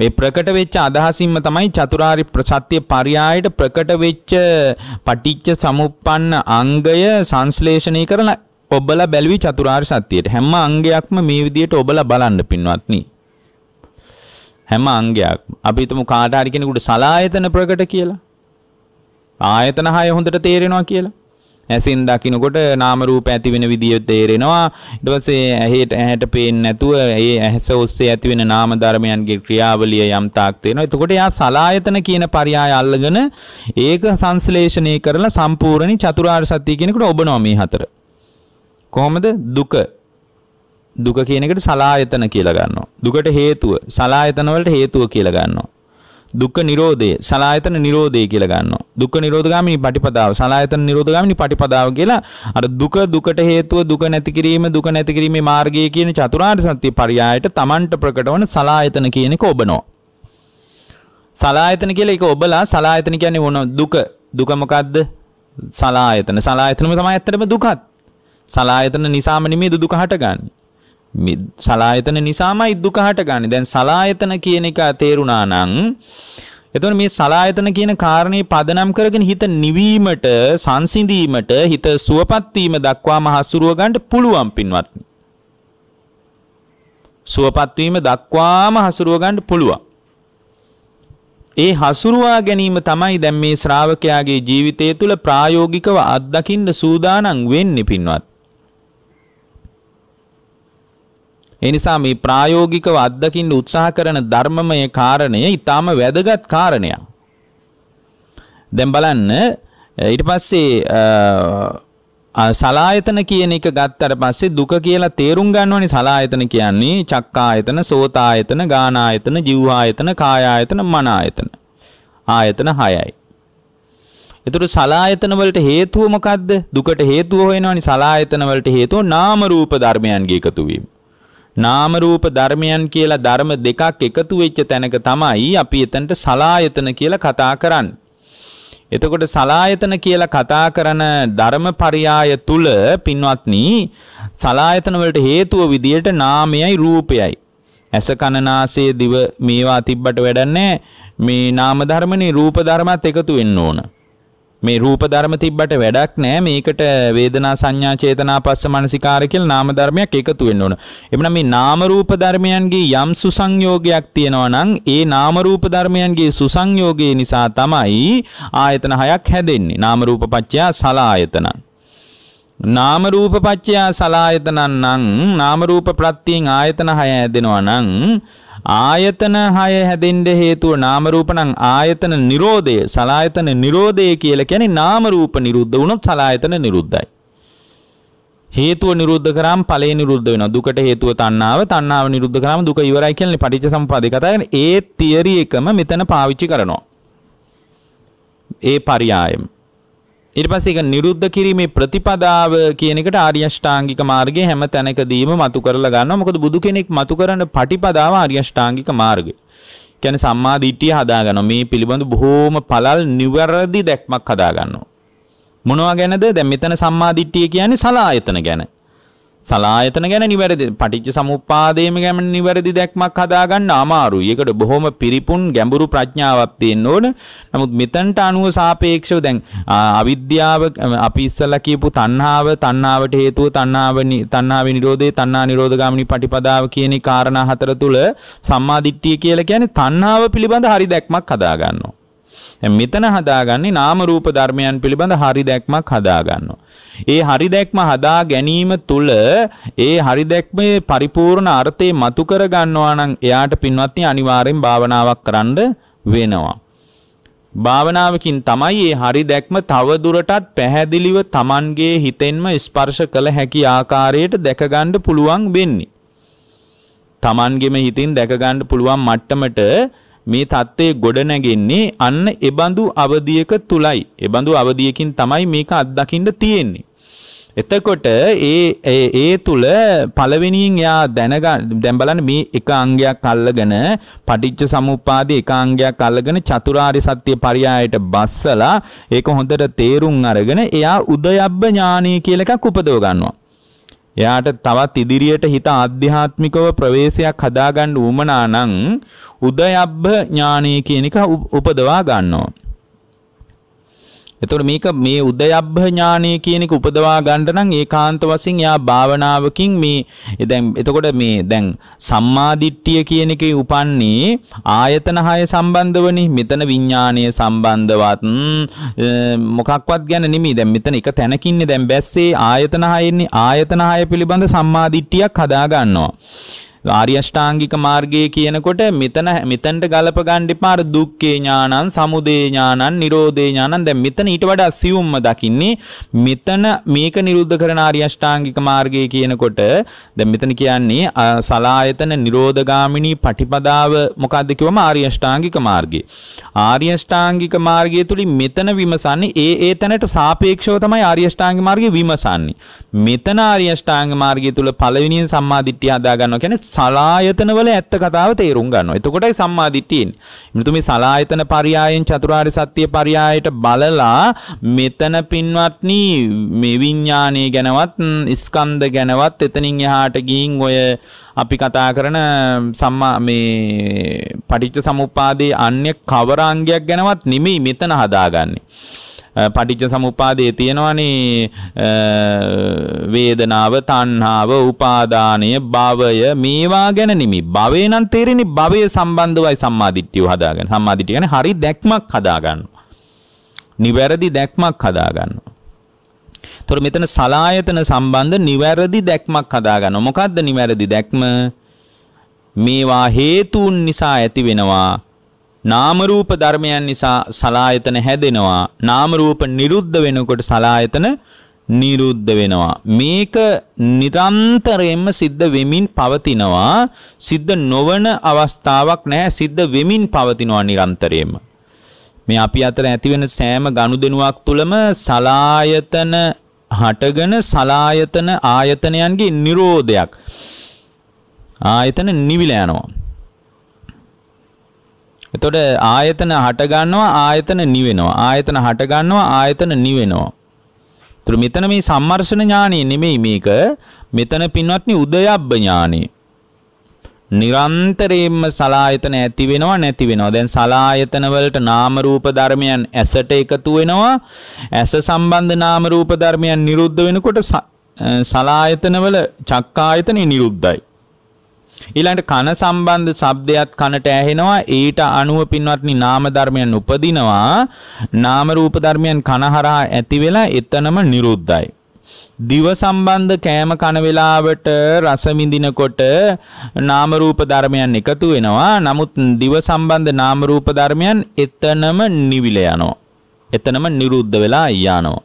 මේ ප්‍රකට වෙච්ච අදහසින්ම තමයි චතුරාරි ප්‍රසත්‍ය පරයායට ප්‍රකට වෙච්ච පටිච්ච සමුප්පන්න අංගය සංශ්ලේෂණය කරලා ඔබලා බැලුවේ චතුරාර්ය සත්‍යයට. හැම අංගයක්ම මේ විදිහට ඔබලා බලන්න පින්වත්නි. හැම අංගයක්. අපි හිතමු කාට හරි කෙනෙකුට සලායතන ප්‍රකට කියලා. ආයතන හය හොඳට තේරෙනවා කියලා. ඇසෙන් දකිනකොට නාම රූප ඇති වෙන විදිය තේරෙනවා ඊට පස්සේ ඇහැට ඇහැට පේන්නේ නැතුව ඒ ඇහැස ඔස්සේ ඇති වෙන නාම ධර්මයන්ගේ ක්‍රියාවලිය යම් තාක් තේනවා එතකොට යා සලායතන කියන පරයය අල්ලගෙන ඒක සංශ්ලේෂණය කරලා සම්පූර්ණ චතුරාර්ය සත්‍ය කියනකට ඔබනවා මේ හතර කොහොමද දුක දුක කියන එකට සලායතන කියලා ගන්නවා දුකට හේතුව සලායතන වලට හේතුව කියලා ගන්නවා දුක්ඛ නිරෝධය සලායතන නිරෝධය කියලා ගන්නවා. දුක්ඛ නිරෝධගාමිනී පටිපදාව සලායතන නිරෝධගාමිනී පටිපදාව කියලා අර දුක දුකට හේතුව දුක නැති කිරීම දුක නැති කිරීමේ මාර්ගය කියන චතුරාර්ය සත්‍ය පරයයට Tamanට ප්‍රකට වන සලායතන කියන එක ඔබනවා. සලායතන කියලා ඒක ඔබලා සලායතන කියන්නේ මොන දුක දුක මොකද්ද? සලායතන. සලායතනම තමයි ඇත්තටම දුකත්. සලායතන නිසාම නෙමෙයි දුක හටගන්නේ. සලායතන නිසාමයි දුක හටගන්නේ. දැන් සලායතන කියන එක තේරුණා නම් එතකොට මේ සලායතන කියන කාරණේ පදනම් කරගෙන හිත නිවීමට, සංසිඳීමට, හිත සුවපත් වීම දක්වාම හසුරුව ගන්න පුළුවන් පින්වත්නි. සුවපත් වීම දක්වාම හසුරුව ගන්න පුළුවන්. ඒ හසුරුවා ගැනීම තමයි දැන් මේ ශ්‍රාවකයාගේ ජීවිතය තුළ ප්‍රායෝගිකව අත්දකින්න සූදානම් වෙන්නේ පින්වත්. ඒ නිසා මේ ප්‍රායෝගිකව අත්දකින්න උත්සාහ කරන ධර්මමය කාරණය ඊටාම වැදගත් කාරණයක්. දැන් බලන්න ඊට පස්සේ සලායතන කියන එක ගත්තට පස්සේ දුක කියලා තේරුම් ගන්නවනේ සලායතන කියන්නේ චක්කායතන, සෝතායතන, ගානායතන, ජීවායතන, කායායතන, මනායතන. ආයතන 6යි. එතකොට සලායතන වලට හේතුව මොකද්ද? දුකට හේතුව හොයනවනේ සලායතන වලට හේතුව නාම රූප ධර්මයන්ගේ එකතු වීම. නාම රූප ධර්මයන් කියලා ධර්ම දෙකක් එකතු වෙච්ච තැනක තමයි අපි එතනට සලායතන කියලා කතා කරන්නේ. එතකොට සලායතන කියලා කතා කරන ධර්ම පරයාය තුල පින්වත්නි සලායතන වලට හේතුව විදියට නාමයයි රූපයයි. ඇස කන නාසය දිව මේවා තිබ්බට වැඩන්නේ මේ නාම ධර්මනේ රූප ධර්මත් එකතු වෙන්න ඕන. මේ රූප ධර්ම තිබ්බට වැඩක් නෑ මේකට වේදනා සංඥා චේතනා පස්ස මනසිකාර කියලා නාම ධර්මයක් එකතු වෙන්න ඕන. එබැවින් මේ නාම රූප ධර්මයන්ගේ යම් සුසංයෝගයක් තියෙනවා නම් ඒ නාම රූප ධර්මයන්ගේ සුසංයෝගය නිසා තමයි ආයතන හයක් හැදෙන්නේ. නාම රූප පත්‍ය සලායතන. නාම රූප පත්‍ය සලායතනන් නම් නාම රූප ප්‍රත්‍යයෙන් ආයතන හය හැදෙනවා නම් ආයතන 6 හැදෙන්න හේතුව නාම රූප නම් ආයතන නිරෝධය සලායතන නිරෝධය කියලා කියන්නේ නාම රූප නිරුද්ධ වුණොත් සලායතන නිරුද්ධයි. හේතුව නිරුද්ධ කරාම ඵලය නිරුද්ධ වෙනවා. දුකට හේතුව තණ්හාව, තණ්හාව නිරුද්ධ කරාම දුක ඉවරයි කියන්නේ පටිච්ච සම්පදාය කතා කරන ඒ තියරි එකම මෙතන පාවිච්චි කරනවා. ඒ පරයයම ඊට පස්සේ ඒක නිරුද්ධ කිරීමේ ප්‍රතිපදාව කියන එකට ආර්ය අෂ්ටාංගික මාර්ගයේ හැම තැනකදීම මතු කරලා ගන්නවා. මොකද බුදු කෙනෙක් මතු කරන ප්‍රතිපදාව ආර්ය අෂ්ටාංගික මාර්ගය. කියන්නේ සම්මා දිට්ඨිය හදාගනවා. මේ පිළිබඳ බොහෝම පළල් නිවැරදි දැක්මක් හදාගන්නවා. මොනවා ගැනද? දැන් මෙතන සම්මා දිට්ඨිය කියන්නේ සලායතන ගැන. සලායතන ගැන නිවැරදි පටිච්ච සමුප්පාදයේම ගැන නිවැරදි දැක්මක් හදාගන්න අමාරුයි. ඒකට බොහොම පිරිපුන් ගැඹුරු ප්‍රඥාවක් තියෙන්න ඕන. නමුත් මෙතනට අනුව සාපේක්ෂව දැන් අවිද්‍යාව අපි ඉස්සලා කියපු තණ්හාව, තණ්හාවට හේතුව තණ්හාව තණ්හාවේ නිරෝධය, තණ්හා නිරෝධගාමිනී පටිපදාව කියන කාරණා හතර තුල සම්මා දිට්ඨිය කියලා කියන්නේ තණ්හාව පිළිබඳ හරි දැක්මක් හදාගන්නවා. මෙතන හදාගන්නේ නාම රූප ධර්මයන් පිළිබඳ හරි දැක්මක් හදාගන්නවා. ඒ හරි දැක්ම හදා ගැනීම තුළ ඒ හරි දැක්මේ පරිපූර්ණ අර්ථය මතු කර ගන්නවා නම් එයාට පින්වත්නි අනිවාර්යෙන් භාවනාවක් කරන්න වෙනවා. භාවනාවකින් තමයි මේ හරි දැක්ම තව දුරටත් පැහැදිලිව Tamanගේ හිතෙන්ම ස්පර්ශ කළ හැකි ආකාරයට දැකගන්න පුළුවන් වෙන්නේ. Tamanගෙම හිතින් දැකගන්න පුළුවන් මට්ටමට මේ தત્ත්වයේ ගොඩනැගෙන්නේ අන්න එබඳු අවධියක තුලයි. එබඳු අවධියකින් තමයි මේක අත්දකින්න තියෙන්නේ. එතකොට ඒ ඒ තුල පළවෙනියෙන් එයා දැනගන්න දැන් බලන්න මේ එක අංගයක් අල්ලගෙන පටිච්ච සමුප්පාදේ එක අංගයක් අල්ලගෙන චතුරාර්ය සත්‍ය පරයයට බස්සලා ඒක හොඳට තේරුම් අරගෙන එයා උදයබ්බ ඥානීය කියලා එකක් උපදව ගන්නවා. එයාට තවත් ඉදිරියට හිත ආධ්‍යාත්මිකව ප්‍රවේශයක් හදාගන්න උවමනා නම් උදයබ්බ ඥානය කියන එක උපදවා ගන්නවා. එතකොට මේක මේ උදයබ්බ ඥානය කියන එක උපදවා ගන්න නම් ඒකාන්ත වශයෙන් යා භාවනාවකින් මේ දැන් එතකොට මේ දැන් සම්මාදිට්ඨිය කියන එකේ උපන්නේ ආයතන 6 සම්බන්ධවනේ මෙතන විඥානය සම්බන්ධවත් මොකක්වත් ගැන නෙමෙයි දැන් මෙතන එක තැනකින්නේ දැන් බැස්සේ ආයතන 6 ආයතන 6 පිළිබඳ සම්මාදිට්ඨියක් හදා ගන්නවා ආර්ය අෂ්ටාංගික මාර්ගය කියනකොට මෙතන මෙතනට ගලප ගන්න එපා අර දුක්ඛේ ඥානං, සමුදය ඥානං, නිරෝධේ ඥානං. දැන් මෙතන ඊට වඩා සියුම්ම දකින්නේ මෙතන මේක නිරුද්ධ කරන ආර්ය අෂ්ටාංගික මාර්ගය කියනකොට දැන් මෙතන කියන්නේ සලායතන නිරෝධගාමිනී පටිපදාව මොකද්ද කිව්වම ආර්ය අෂ්ටාංගික මාර්ගය. ආර්ය අෂ්ටාංගික මාර්ගය තුලින් මෙතන විමසන්නේ ඒ ඒ තැනට සාපේක්ෂව තමයි ආර්ය අෂ්ටාංගික මාර්ගය විමසන්නේ. මෙතන ආර්ය අෂ්ටාංගික මාර්ගය තුල පළවෙනියෙන් සම්මාදිට්ඨිය හදා ගන්නවා කියන්නේ සලායතනවල ඇත්ත කතාව තේරුම් ගන්නවා. එතකොටයි සම්මාදිට්ඨියෙන්. මෙතුමි සලායතන පරයයන් චතුරාර්ය සත්‍ය පරයයට බලලා මෙතන පින්වත්නි මේ විඥානයේ ගැනවත් ස්කන්ධ ගැනවත් එතනින් එහාට ගිහින් ඔය අපි කතා කරන සම්මා මේ පටිච්ච සමුප්පාදයේ අන්‍ය කවර අංගයක් ගැනවත් නෙමෙයි මෙතන හදාගන්නේ. පටිච්ච සමුපාදයේ තියෙනවනේ වේදනාව, තණ්හාව, උපාදානය, භවය මේවා ගැන නිමි. භවේ නම් තේරෙන්නේ භවය සම්බන්ධවයි සම්මාදිට්ඨිය හදාගන්න. සම්මාදිට්ඨිය කියන්නේ හරි දැක්මක් හදාගන්නවා. නිවැරදි දැක්මක් හදාගන්නවා. තොර මෙතන සලායතන සම්බන්ධ නිවැරදි දැක්මක් හදාගන්නවා. මොකද්ද නිවැරදි දැක්ම? මේවා හේතුන් නිසා ඇති වෙනවා නාම රූප ධර්මයන් නිසා සලායතන හැදෙනවා. නාම රූප නිරුද්ධ වෙනකොට සලායතන නිරුද්ධ වෙනවා. මේක නිරන්තරයෙන්ම සිද්ධ වෙමින් පවතිනවා. සිද්ධ නොවන අවස්ථාවක් නැහැ. සිද්ධ වෙමින් පවතිනවා නිරන්තරයෙන්ම. මේ අපි අතර ඇතිවෙන සෑම ගනුදෙනුවක් තුළම සලායතන හටගෙන සලායතන ආයතනයන්ගේ නිරෝධයක් ආයතන නිවිලා යනවා එතකොට ආයතන හට ගන්නවා ආයතන නිවෙනවා. ආයතන හට ගන්නවා ආයතන නිවෙනවා. එතකොට මෙතන මේ සම්මර්ෂණ ඥානෙ නෙමෙයි මේක. මෙතන පින්වත්නි උදයබ්බ ඥානෙ. නිරන්තරයෙන්ම සලායතන ඇති වෙනවා නැති වෙනවා. දැන් සලායතන වලට නාම රූප ධර්මයන් ඇසට එකතු වෙනවා. ඇස සම්බන්ධ නාම රූප ධර්මයන් නිරුද්ධ වෙනකොට සලායතන වල චක්කායතනෙ නිරුද්ධයි. ඊළඟට කන සම්බන්ධ ශබ්දයක් කනට ඇහෙනවා ඊට අනුව පින්වත්නි නාම ධර්මයන් උපදිනවා නාම රූප ධර්මයන් කන හරහා ඇති වෙලා එතනම නිරුද්ධයි දිව සම්බන්ධ කෑම කන වේලාවට රස විඳිනකොට නාම රූප ධර්මයන් එකතු වෙනවා නමුත් දිව සම්බන්ධ නාම රූප ධර්මයන් එතනම නිවිල යනවා එතනම නිරුද්ධ වෙලා යනවා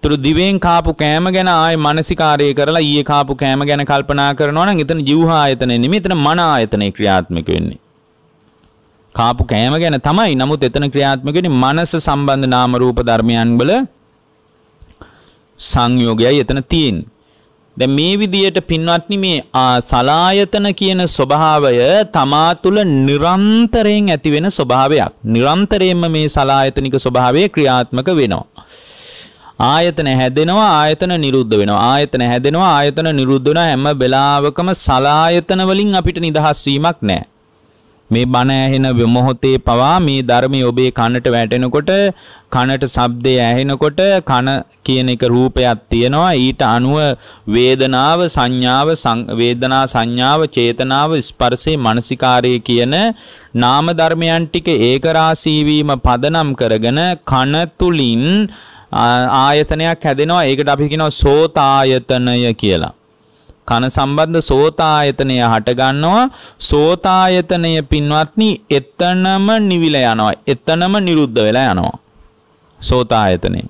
තුර දිවෙන් කාපු කෑම ගැන ආයේ මානසිකාරය කරලා ඊයේ කාපු කෑම ගැන කල්පනා කරනවා නම් එතන ජීවහ ආයතනේ නෙමෙයි එතන මන ආයතනේ ක්‍රියාත්මක වෙන්නේ. කාපු කෑම ගැන තමයි. නමුත් එතන ක්‍රියාත්මක වෙන්නේ මනස සම්බන්ධ නාම රූප ධර්මයන් වල සංයෝගයයි එතන තියෙන්නේ. දැන් මේ විදියට පින්වත්නි මේ සලායතන කියන ස්වභාවය තමා තුළ නිරන්තරයෙන් ඇති වෙන ස්වභාවයක්. නිරන්තරයෙන්ම මේ සලායතනික ස්වභාවය ක්‍රියාත්මක වෙනවා. ආයතන හැදෙනවා ආයතන නිරුද්ධ වෙනවා ආයතන හැදෙනවා ආයතන නිරුද්ධ වෙනවා හැම වෙලාවකම සලායතන වලින් අපිට නිදහස් වීමක් නැහැ මේ බණ ඇහෙන මොහොතේ පවා මේ ධර්මය ඔබේ කනට වැටෙනකොට කනට ශබ්දය ඇහෙනකොට කන කියන එක රූපයක් තියෙනවා ඊට අනුව වේදනාව සංඥාව වේදනා සංඥාව චේතනාව ස්පර්ශේ මානසිකාරය කියන නාම ධර්මයන් ටික ඒකරාශී වීම පදනම් කරගෙන කන තුලින් ආයතනයක් හැදෙනවා ඒකට අපි කියනවා සෝතායතනය කියලා. කන සම්බන්ධ සෝතායතනය හටගන්නවා සෝතායතනය පින්වත්නි එතනම නිවිලා යනවා එතනම නිරුද්ධ වෙලා යනවා සෝතායතනය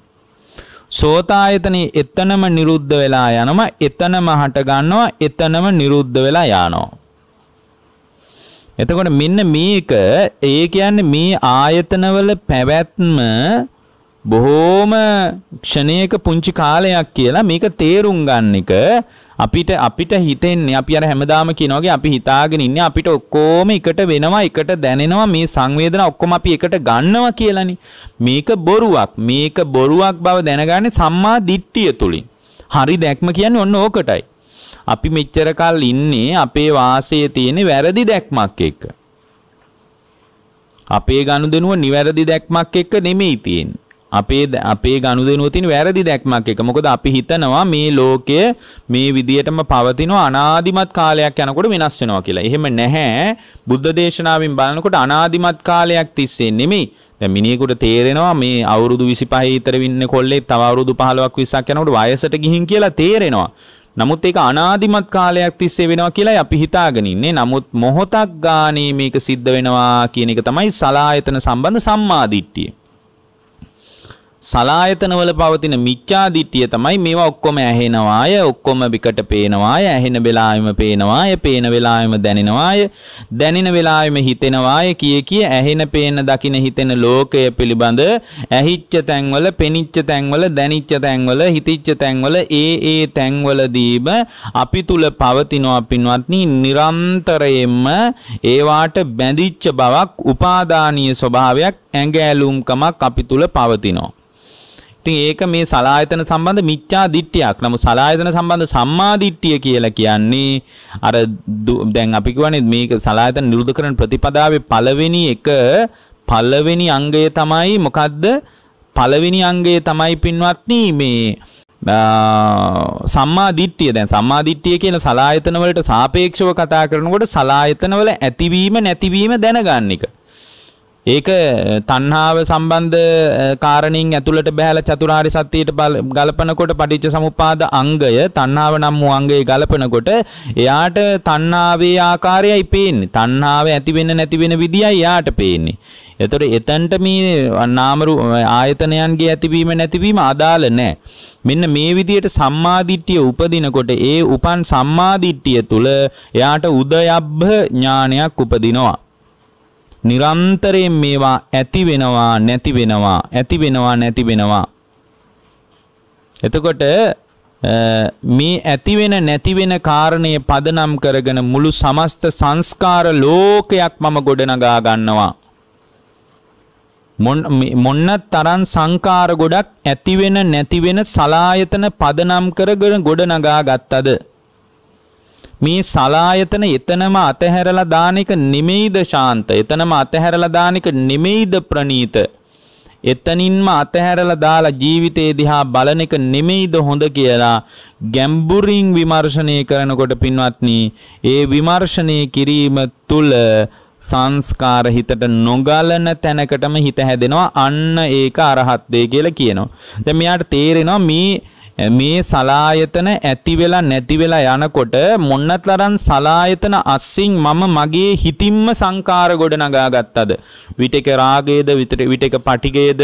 සෝතායතනෙ එතනම නිරුද්ධ වෙලා යනවා එතනම හටගන්නවා එතනම නිරුද්ධ වෙලා යනවා එතකොට මෙන්න මේක ඒ කියන්නේ මේ ආයතනවල පැවැත්ම බොහෝම ක්ෂණයක පුංචි කාලයක් කියලා මේක තේරුම් ගන්න එක අපිට අපිට හිතෙන්නේ අපි අර හැමදාම කියනවා වගේ අපි හිතාගෙන ඉන්නේ අපිට ඔක්කොම එකට වෙනවා එකට දැනෙනවා මේ සංවේදන ඔක්කොම අපි එකට ගන්නවා කියලානේ මේක බොරුවක් මේක බොරුවක් බව දැනගන්නේ සම්මා දිට්ඨිය තුලින් හරි දැක්ම කියන්නේ ඔන්න ඕකටයි අපි මෙච්චර කල් ඉන්නේ අපේ වාසයේ තියෙන වැරදි දැක්මක් එක්ක අපේ ගනුදෙනුව නිවැරදි දැක්මක් එක්ක නෙමෙයි තියෙන්නේ අපේ අපේ ගනුදෙනුව තියෙන වැරදි දැක්මක් එක. මොකද අපි හිතනවා මේ ලෝකය මේ විදියටම පවතින අනාදිමත් කාලයක් යනකොට වෙනස් වෙනවා කියලා. එහෙම නැහැ. බුද්ධ දේශනාවෙන් බලනකොට අනාදිමත් කාලයක් තිස්සේ නෙමෙයි. දැන් මිනිහෙකුට තේරෙනවා මේ අවුරුදු 25 ඉතර වින්නේ කොල්ලේ තව අවුරුදු 15ක් 20ක් යනකොට වයසට ගිහින් කියලා තේරෙනවා. නමුත් ඒක අනාදිමත් කාලයක් තිස්සේ වෙනවා කියලායි අපි හිතාගෙන ඉන්නේ. නමුත් මොහොතක් ගානේ මේක සිද්ධ වෙනවා කියන එක තමයි සලායතන සම්බන්ධ සම්මාදිට්ඨිය. සලායතනවල පවතින මිච්ඡා දිට්ඨිය තමයි මේවා ඔක්කොම ඇහෙනවාය ඔක්කොම විකට පේනවාය ඇහෙන වෙලාවෙම පේනවාය පේන වෙලාවෙම දැනෙනවාය දැනෙන වෙලාවෙම හිතෙනවාය කිය කිය ඇහෙන පේන දකින හිතෙන ලෝකය පිළිබඳ ඇහිච්ච තැන්වල පෙනිච්ච තැන්වල දැනිච්ච තැන්වල හිතිච්ච තැන්වල ඒ ඒ තැන්වලදීම අපි තුල පවතිනවා පින්වත්නි නිරන්තරයෙන්ම ඒවාට බැඳිච්ච බවක් උපාදානීය ස්වභාවයක් ඇඟෑලුම්කමක් අපි තුල පවතිනවා. ඉතින් ඒක මේ සලායතන සම්බන්ධ මිච්ඡා දිට්ඨියක්. නමුත් සලායතන සම්බන්ධ සම්මා දිට්ඨිය කියලා කියන්නේ අර දැන් අපි කියවනේ මේක සලායතන නිරුද්ධ කරන ප්‍රතිපදාවේ පළවෙනි එක පළවෙනි අංගය තමයි මොකද්ද? පළවෙනි අංගය තමයි පින්වත්නි මේ සම්මා දිට්ඨිය දැන් සම්මා දිට්ඨිය කියන සලායතන වලට සාපේක්ෂව කතා කරනකොට සලායතන වල ඇතිවීම නැතිවීම දැනගන්න එක. ඒක තණ්හාව සම්බන්ධ කාරණින් ඇතුළට බහැලා චතුරාර්ය සත්‍යයට ගලපනකොට පටිච්ච සමුපාද අංගය තණ්හාව නම් වූ අංගය ගලපනකොට එයාට තණ්හාවේ ආකාරයයි පේන්නේ. තණ්හාව ඇති වෙන නැති වෙන විදියයි එයාට පේන්නේ. එතකොට එතනට මේ නාම ආයතනයන්ගේ ඇතිවීම නැතිවීම අදාළ නැහැ. මෙන්න මේ විදියට සම්මාදිට්ඨිය උපදිනකොට ඒ උපන් සම්මාදිට්ඨිය තුල එයාට උදයබ්බ ඥානයක් උපදිනවා. නිරන්තරයෙන් මේවා ඇති වෙනවා නැති වෙනවා ඇති වෙනවා නැති වෙනවා එතකොට මේ ඇතිවෙන නැතිවෙන කාරණය පදනම් කරගෙන මුළු සමස්ත සංස්කාර ලෝකයක් මම ගොඩනගා ගන්නවා. මොන්න තරන් සංකාර ගොඩක් ඇතිවෙන නැතිවෙන සලායතන පදනම් කරගෙන ගොඩනගා ගත්තද. මේ සලායතන එතනම අතහැරලා දාන එක නෙමෙයිද ශාන්ත එතනම අතහැරලා දාන එක නෙමෙයිද ප්‍රණීත එතනින්ම අතහැරලා දාලා ජීවිතේ දිහා බලන එක නෙමෙයිද හොඳ කියලා ගැඹුරින් විමර්ශනය කරනකොට පින්වත්නි ඒ විමර්ශනය කිරීම තුළ සංස්කාර හිතට නොගලන තැනකටම හිත හැදෙනවා අන්න ඒක අරහත්වේ කියලා කියනවා. දැන් මෙයාට තේරෙනවා මේ මේ සලායතන ඇති වෙලා නැති වෙලා යනකොට මොන්නතරම් සලායතන අස්සින් මම මගේ හිතින්ම සංකාර ගොඩනගා ගත්තද විටක රාගයේද විටක පටිගයේද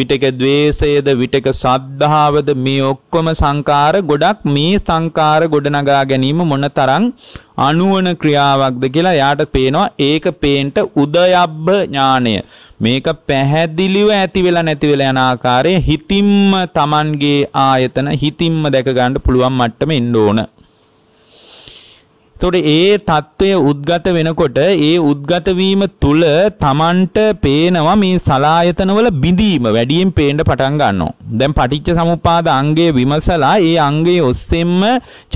විටක ద్వේෂයේද විටක සද්ධාවද මේ ඔක්කොම සංකාර ගොඩක් මේ සංකාර ගොඩනගා ගැනීම මොනතරම් අනුවන ක්‍රියාවක්ද කියලා යාට පේනවා ඒක පේන්ට උදයබ්බ ඥානය. මේක පැහැදිලිව ඇති වෙලා නැති වෙලා යන ආකාරයේ හිතින්ම Tamanගේ ආයතන හිතින්ම දැක ගන්න පුළුවන් මට්ටමේ ඉන්න ඕන. එතකොට ඒ తত্ত্বය උද්ගත වෙනකොට ඒ උද්ගත වීම තුල Tamanට පේනවා මේ සලායතනවල බිඳීම වැඩියෙන් පේන්න පටන් ගන්නවා. දැන් පටිච්ච සමුප්පාද අංගය විමසලා ඒ අංගයේ ඔස්සෙන්ම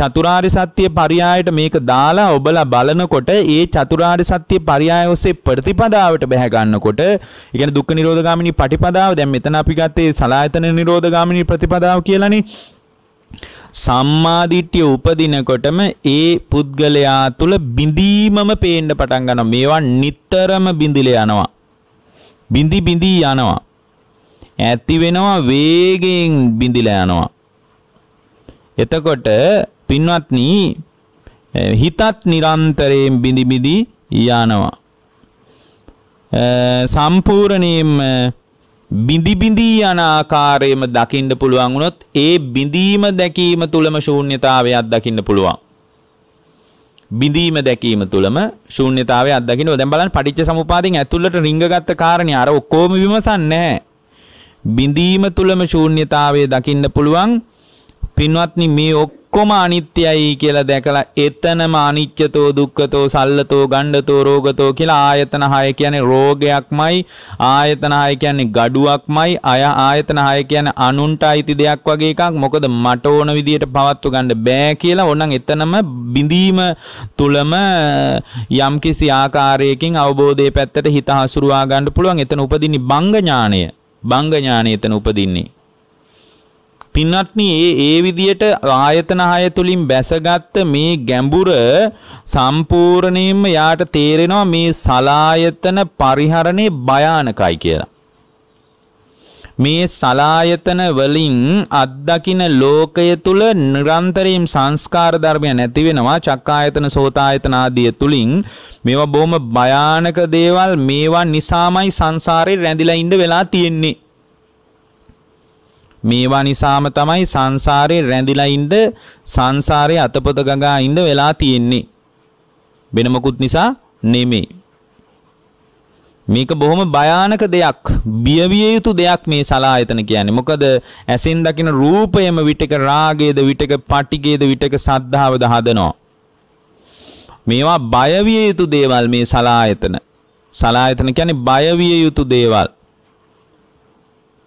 චතුරාර්ය සත්‍ය පරයයට මේක දාලා ඔබලා බලනකොට ඒ චතුරාර්ය සත්‍ය පරයය ඔස්සේ ප්‍රතිපදාවට බැහැ ගන්නකොට, ඒ කියන්නේ දුක්ඛ නිරෝධගාමිනී පටිපදාව දැන් මෙතන අපි ගත්තේ සලායතන නිරෝධගාමිනී ප්‍රතිපදාව කියලානේ. සම්මාදිට්ඨිය උපදිනකොටම ඒ පුද්ගලයා තුල බිඳීමම පේන්න පටන් ගන්නවා. මේවා නිතරම බිඳිල යනවා. බිඳි බිඳි යනවා. ඇති වෙනවා වේගයෙන් බිඳිලා යනවා. එතකොට පින්වත්නි හිතත් නිරන්තරයෙන් බිඳි බිඳි යනවා. සම්පූර්ණයෙන්ම බිඳි බිඳී යන ආකාරයම දකින්න පුළුවන් වුණොත් ඒ බිඳීම දැකීම තුලම ශූන්‍යතාවයක් දකින්න පුළුවන්. බිඳීම දැකීම තුලම ශූන්‍යතාවය අත්දකින්න. දැන් බලන්න පටිච්ච සමුපාදයෙන් ඇතුළට රිංගගත්ත කාරණේ අර ඔක්කොම විමසන්නේ නැහැ. බිඳීම තුලම ශූන්‍යතාවය දකින්න පුළුවන්. පින්වත්නි මේ ඔක්කොම අනිත්‍යයි කියලා දැකලා එතනම අනිච්චතෝ දුක්ඛතෝ සල්ලතෝ ගණ්ඩතෝ රෝගතෝ කියලා ආයතන 6 කියන්නේ රෝගයක්මයි ආයතන 6 කියන්නේ gaduwakmai අය ආයතන 6 කියන්නේ අනුන්ට අයිති දෙයක් වගේ එකක් මොකද මට ඕන විදියට පවත්ව ගන්න බෑ කියලා ඕනම් එතනම බිඳීම තුලම යම්කිසි ආකාරයකින් අවබෝධයේ පැත්තට හිත හසුරුවා ගන්න පුළුවන් එතන උපදින්නේ බංග ඥාණය බංග ඥාණය එතන උපදින්නේ පින්වත්නි ඒ ඒ විදියට ආයතන 6 තුලින් බැසගත්ත මේ ගැඹුර සම්පූර්ණයෙන්ම යාට තේරෙනවා මේ සලායතන පරිහරණේ භයානකයි කියලා. මේ සලායතන වලින් අත්දකින ලෝකය තුල නිරන්තරයෙන් සංස්කාර ධර්මය නැති වෙනවා චක්කායතන සෝතායතන ආදිය තුලින් මේවා බොහොම භයානක දේවල් මේවා නිසාමයි සංසාරේ රැඳිලා ඉන්න වෙලා තියෙන්නේ මේවා නිසාම තමයි සංසාරේ රැඳිලා ඉන්න සංසාරේ අතපොත ගඟා ඉන්න වෙලා තියෙන්නේ. වෙන මොකුත් නිසා නෙමෙයි. මේක බොහොම භයානක දෙයක් බිය විය යුතු දෙයක් මේ සලායතන කියන්නේ. මොකද ඇසින් දකින රූපයම විටක රාගයේද විටක පටිගයේද විටක සද්ධාවද හදනවා. මේවා බය විය යුතු දේවල් මේ සලායතන. සලායතන කියන්නේ බය විය යුතු දේවල්.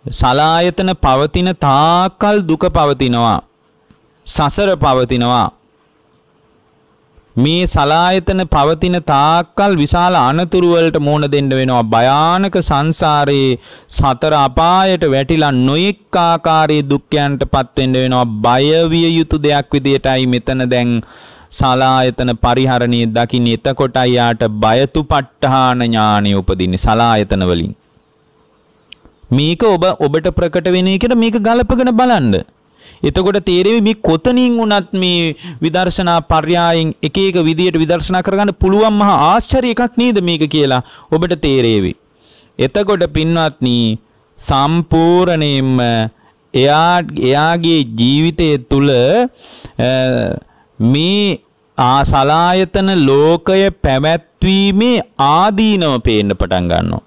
සලායතන පවතින තාකල් දුක පවතිනවා. සසර පවතිනවා. මේ සලායතන පවතින තාක්කල් විශාල අනතුරු වලට මුහුණ දෙන්න වෙනවා භයානක සංසාරයේ සතර අපායට වැටිලා නොඑක් ආකාරයේ දුක්ඛයන්ටපත් වෙන්න වෙනවා බය විය යුතු දෙයක් විදියටයි මෙතන දැන් සලායතන පරිහරණයේ දකින්න එතකොටයි යාට බයතුපත්ඨාන ඥානෙ උපදින්නේ සලායතන වලින් මේක ඔබ ඔබට ප්‍රකට වෙන එකට මේක ගලපගෙන බලන්න. එතකොට තේරෙවි මේ කොතනින් වුණත් මේ විදර්ශනා පර්යායෙන් එක එක විදියට විදර්ශනා කරගන්න පුළුවන් මහා ආශ්චර්ය එකක් නේද මේක කියලා ඔබට තේරෙවි. එතකොට පින්වත්නි සම්පූර්ණයෙන්ම එයා එයාගේ ජීවිතය තුළ මේ ආසලායතන ලෝකය පැවැත්වීමේ ආදීනව පේන්න පටන් ගන්නවා.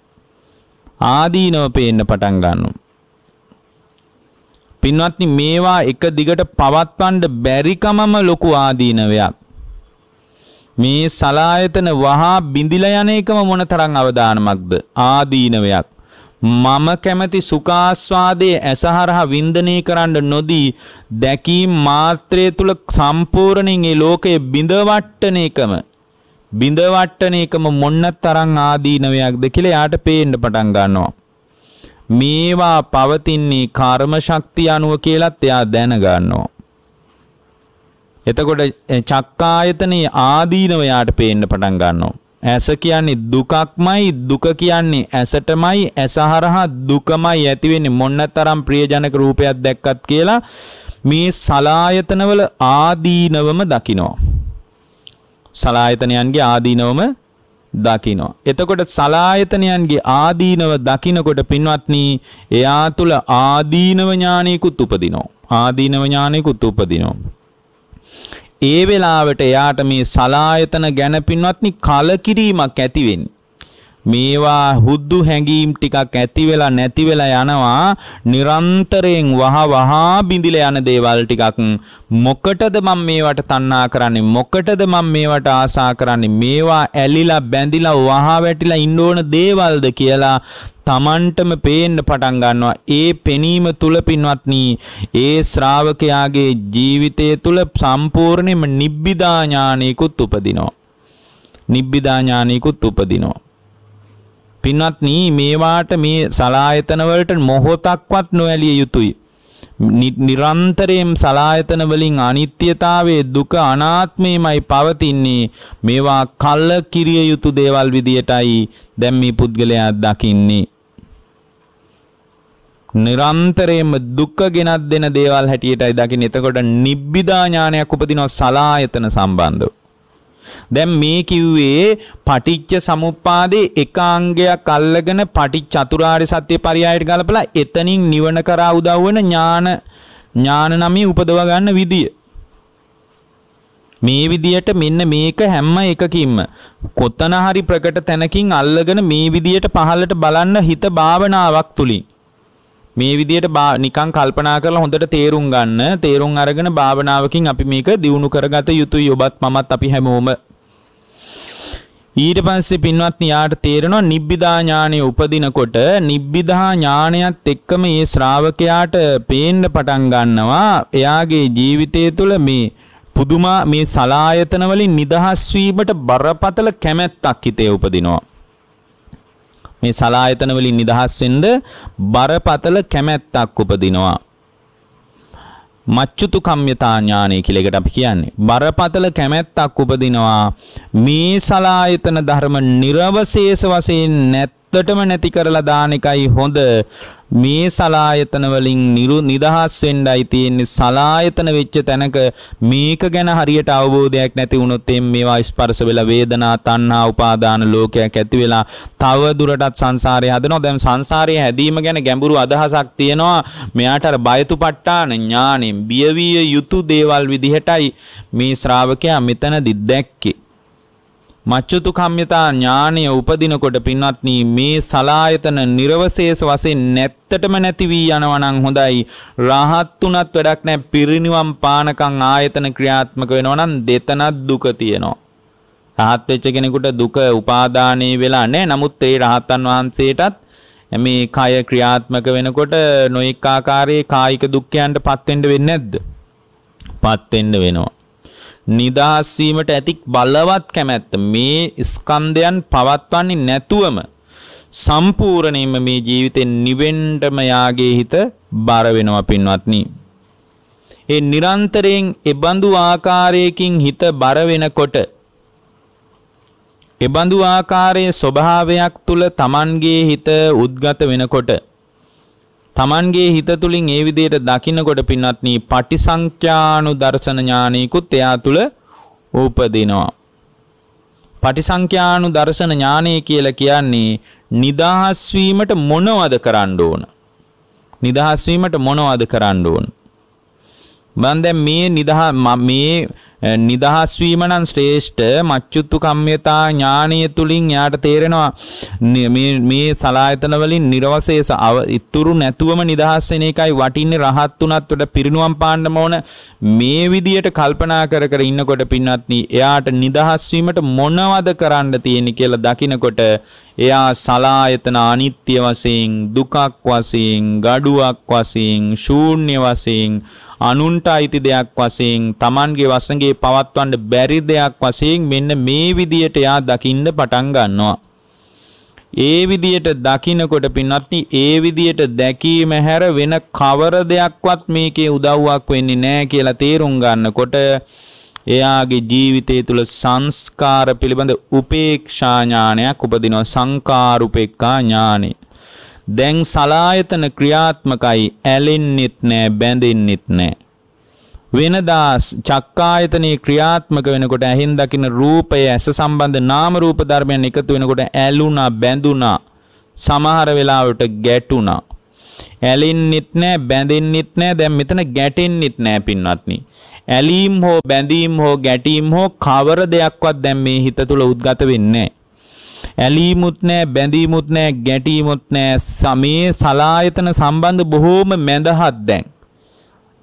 ආදීනව පේන්න පටන් ගන්නවා. පින්වත්නි මේවා එක දිගට පවත්වන්න බැරිකමම ලොකු ආදීනවයක්. මේ සලායතන වහා බිඳිලා යන එකම මොනතරම් අවදානමක්ද ආදීනවයක්. මම කැමති සුඛාස්වාදයේ ඇසහරහා වින්දනය කරන්න නොදී දැකීම් මාත්‍රය තුල සම්පූර්ණයෙන් මේ ලෝකයේ බිඳවට්ටන එකම බිඳවට්ටන එකම මොන්න තරම් ආදීනවයක්ද කියලා එයාට පේන්න පටන් ගන්නවා. මේවා පවතින්නේ කර්ම ශක්තිය අනුව කියලත් එයා දැන ගන්නවා. එතකොට චක්කායතනයේ ආදීනව එයාට පේන්න පටන් ගන්නවා. ඇස කියන්නේ දුකක්මයි දුක කියන්නේ ඇසටමයි ඇස හරහා දුකමයි ඇතිවෙන්නේ මොන්නතරම් ප්‍රියජනක රූපයක් දැක්කත් කියලා මේ සලායතනවල ආදීනවම දකිනවා සලායතනයන්ගේ ආදීනවම දකිනවා. එතකොට සලායතනයන්ගේ ආදීනව දකිනකොට පින්වත්නි එයා තුළ ආදීනව ඥානයකුත් උපදිනවා. ආදීනව ඥානයකුත් උපදිනවා. ඒ වෙලාවට එයාට මේ සලායතන ගැන පින්වත්නි කලකිරීමක් ඇති වෙන්නේ. මේවා හුද්දු හැඟීම් ටිකක් ඇති වෙලා නැති වෙලා යනවා නිරන්තරයෙන් වහ වහා බිඳිලා යන දේවල් ටිකක් මොකටද මම මේවට තණ්හා කරන්නේ මොකටද මම මේවට ආසා කරන්නේ මේවා ඇලිලා බැඳිලා වහා වැටිලා ඉන්න ඕන දේවල්ද කියලා තමන්ටම පේන්න පටන් ගන්නවා ඒ පෙනීම තුල පින්වත්නි ඒ ශ්‍රාවකයාගේ ජීවිතය තුල සම්පූර්ණයෙන්ම නිබ්බිදා ඥානයකුත් උපදිනවා නිබ්බිදා ඥානයකුත් උපදිනවා පින්වත්නි මේවාට මේ සලායතන වලට මොහොතක්වත් නොඇලිය යුතුයි. නිරන්තරයෙන් සලායතන වලින් අනිත්‍යතාවයේ දුක අනාත්මයමයි පවතින්නේ මේවා කල්ල කිරිය යුතු දේවල් විදියටයි දැන් මේ පුද්ගලයා දකින්නේ. නිරන්තරයෙන්ම දුක්ඛ ගෙනත් දෙන දේවල් හැටියටයි දකින්නේ. එතකොට නිබ්බිදා ඥානයක් උපදිනවා සලායතන සම්බන්ධව. දැන් මේ කිව්වේ පටිච්ච සමුප්පාදේ එක අංගයක් අල්ලගෙන පටිච්ච චතුරාර්ය සත්‍ය පරයයට ගලපලා එතනින් නිවන කරා උදව් වෙන ඥාන ඥාන නමේ උපදව ගන්න විදිය. මේ විදියට මෙන්න මේක හැම එකකින්ම කොතන හරි ප්‍රකට තැනකින් අල්ලගෙන මේ විදියට පහළට බලන්න හිත භාවනාවක් තුලින් මේ විදියට නිකන් කල්පනා කරලා හොඳට තේරුම් ගන්න තේරුම් අරගෙන භාවනාවකින් අපි මේක දියුණු කරගත යුතුයි ඔබත් මමත් අපි හැමෝම ඊට පස්සේ පින්වත්නි යාට තේරෙනවා නිබ්බිදා ඥානය උපදිනකොට නිබ්බිදා ඥානයත් එක්කම මේ ශ්‍රාවකයාට පේන්න පටන් ගන්නවා එයාගේ ජීවිතය තුළ මේ පුදුමා මේ සලායතන වලින් නිදහස් වීමට බරපතල කැමැත්තක් හිතේ උපදිනවා මේ සලායතන වලින් නිදහස් වෙන්න බරපතල කැමැත්තක් උපදිනවා. මච්චුතු කම්යතා ඥානය කියලා එකට අපි කියන්නේ. බරපතල කැමැත්තක් උපදිනවා මේ සලායතන ධර්ම නිර්වශේෂ වශයෙන් නැත් ඇත්තටම නැති කරලා දාන එකයි හොඳ මේ සලායතන වලින් නිදහස් වෙන්නයි තියෙන්නේ සලායතන වෙච්ච තැනක මේක ගැන හරියට අවබෝධයක් නැති වුණොත් මේවා ස්පර්ශ වෙලා වේදනා තණ්හා උපාදාන ලෝකයක් ඇති වෙලා තව දුරටත් සංසාරේ හදනවා දැන් සංසාරයේ හැදීම ගැන ගැඹුරු අදහසක් තියෙනවා මෙයාට අර බයතුපට්ටාන ඥාණයෙන් බියවිය යුතු දේවල් විදිහටයි මේ ශ්‍රාවකයා මෙතනදි දැක්කේ මච්චුතු කම්යතා ඥානය උපදිනකොට පින්වත්නි මේ සලායතන නිර්වශේෂ වශයෙන් නැත්තටම නැති වී යනවනම් හොඳයි. රහත් උනත් වැඩක් නැහැ. පිරිණිවන් පානකම් ආයතන ක්‍රියාත්මක වෙනවනම් දෙතනක් දුක තියෙනවා. රහත් වෙච්ච කෙනෙකුට දුක උපාදානේ වෙලා නැහැ. නමුත් ඒ රහතන් වහන්සේටත් මේ කය ක්‍රියාත්මක වෙනකොට නොඑක ආකාරයේ කායික දුක්ඛයන්ට පත් වෙන්න වෙන්නේ නැද්ද? පත් වෙන්න වෙනවා. නිදහස් වීමට ඇති බලවත් කැමැත්ත මේ ස්කන්ධයන් පවත්වන්නේ නැතුවම සම්පූර්ණයෙන්ම මේ ජීවිතේ නිවෙන්නම යාගේ හිත බර වෙනවා පින්වත්නි. ඒ නිරන්තරයෙන් එබඳු ආකාරයකින් හිත බර වෙනකොට එබඳු ආකාරයේ ස්වභාවයක් තුල Tamanගේ හිත උද්ගත වෙනකොට Tamanගේ හිත තුලින් ඒ විදිහට දකින්නකොට පින්වත්නි පටිසංඛ්‍යානු දර්ශන ඥානෙකුත් එයා තුල උපදිනවා. පටිසංඛ්‍යානු දර්ශන ඥානය කියලා කියන්නේ නිදහස් වීමට මොනවද කරන්න ඕන? නිදහස් වීමට මොනවද කරන්න ඕන? මම දැන් මේ නිදහ මේ නිදහස් වීම නම් ශ්‍රේෂ්ඨ මච්චුත්තු කම්යතා ඥානය තුලින් යාට තේරෙනවා මේ මේ සලායතන වලින් නිර්වශේෂ ඉතුරු නැතුවම නිදහස් වෙන එකයි වටින්නේ රහත් උනත් වඩා පිරිනුවම් පාන්නම ඕන මේ විදියට කල්පනා කර කර ඉන්නකොට පින්වත්නි එයාට නිදහස් වීමට මොනවද කරන්න තියෙන්නේ කියලා දකිනකොට එයා සලායතන අනිත්‍ය වශයෙන් දුකක් වශයෙන් gaduwak වශයෙන් ශූන්‍ය වශයෙන් අනුන්ට අයිති දෙයක් වශයෙන් Tamanගේ වසඟේ පවත්වන්න බැරි දෙයක් වශයෙන් මෙන්න මේ විදියට යා දකින්න පටන් ගන්නවා. ඒ විදියට දකින්නකොට පින්වත්නි ඒ විදියට දැකීම හැර වෙන කවර දෙයක්වත් මේකේ උදව්වක් වෙන්නේ නැහැ කියලා තේරුම් ගන්නකොට එයාගේ ජීවිතය තුළ සංස්කාර පිළිබඳ උපේක්ෂා ඥානයක් උපදිනවා සංකාරුපේක්ඛා ඥානෙ. දැන් සලායතන ක්‍රියාත්මකයි ඇලෙන්නෙත් නැහැ බැඳෙන්නෙත් නැහැ. වෙනදා චක්කායතනයේ ක්‍රියාත්මක වෙනකොට ඇහෙන් දකින රූපය ඇස සම්බන්ධ නාම රූප ධර්මයන් එකතු වෙනකොට ඇලුනා බැඳුනා සමහර වෙලාවට ගැටුණා ඇලෙන්නෙත් නෑ බැඳෙන්නෙත් නෑ දැන් මෙතන ගැටෙන්නෙත් නෑ පින්වත්නි ඇලීම් හෝ බැඳීම් හෝ ගැටීම් හෝ කවර දෙයක්වත් දැන් මේ හිත තුල උද්ගත වෙන්නේ ඇලීමුත් නෑ බැඳීමුත් නෑ ගැටීමුත් නෑ සමේ සලායතන සම්බන්ධ බොහෝම මැදහත් දැන්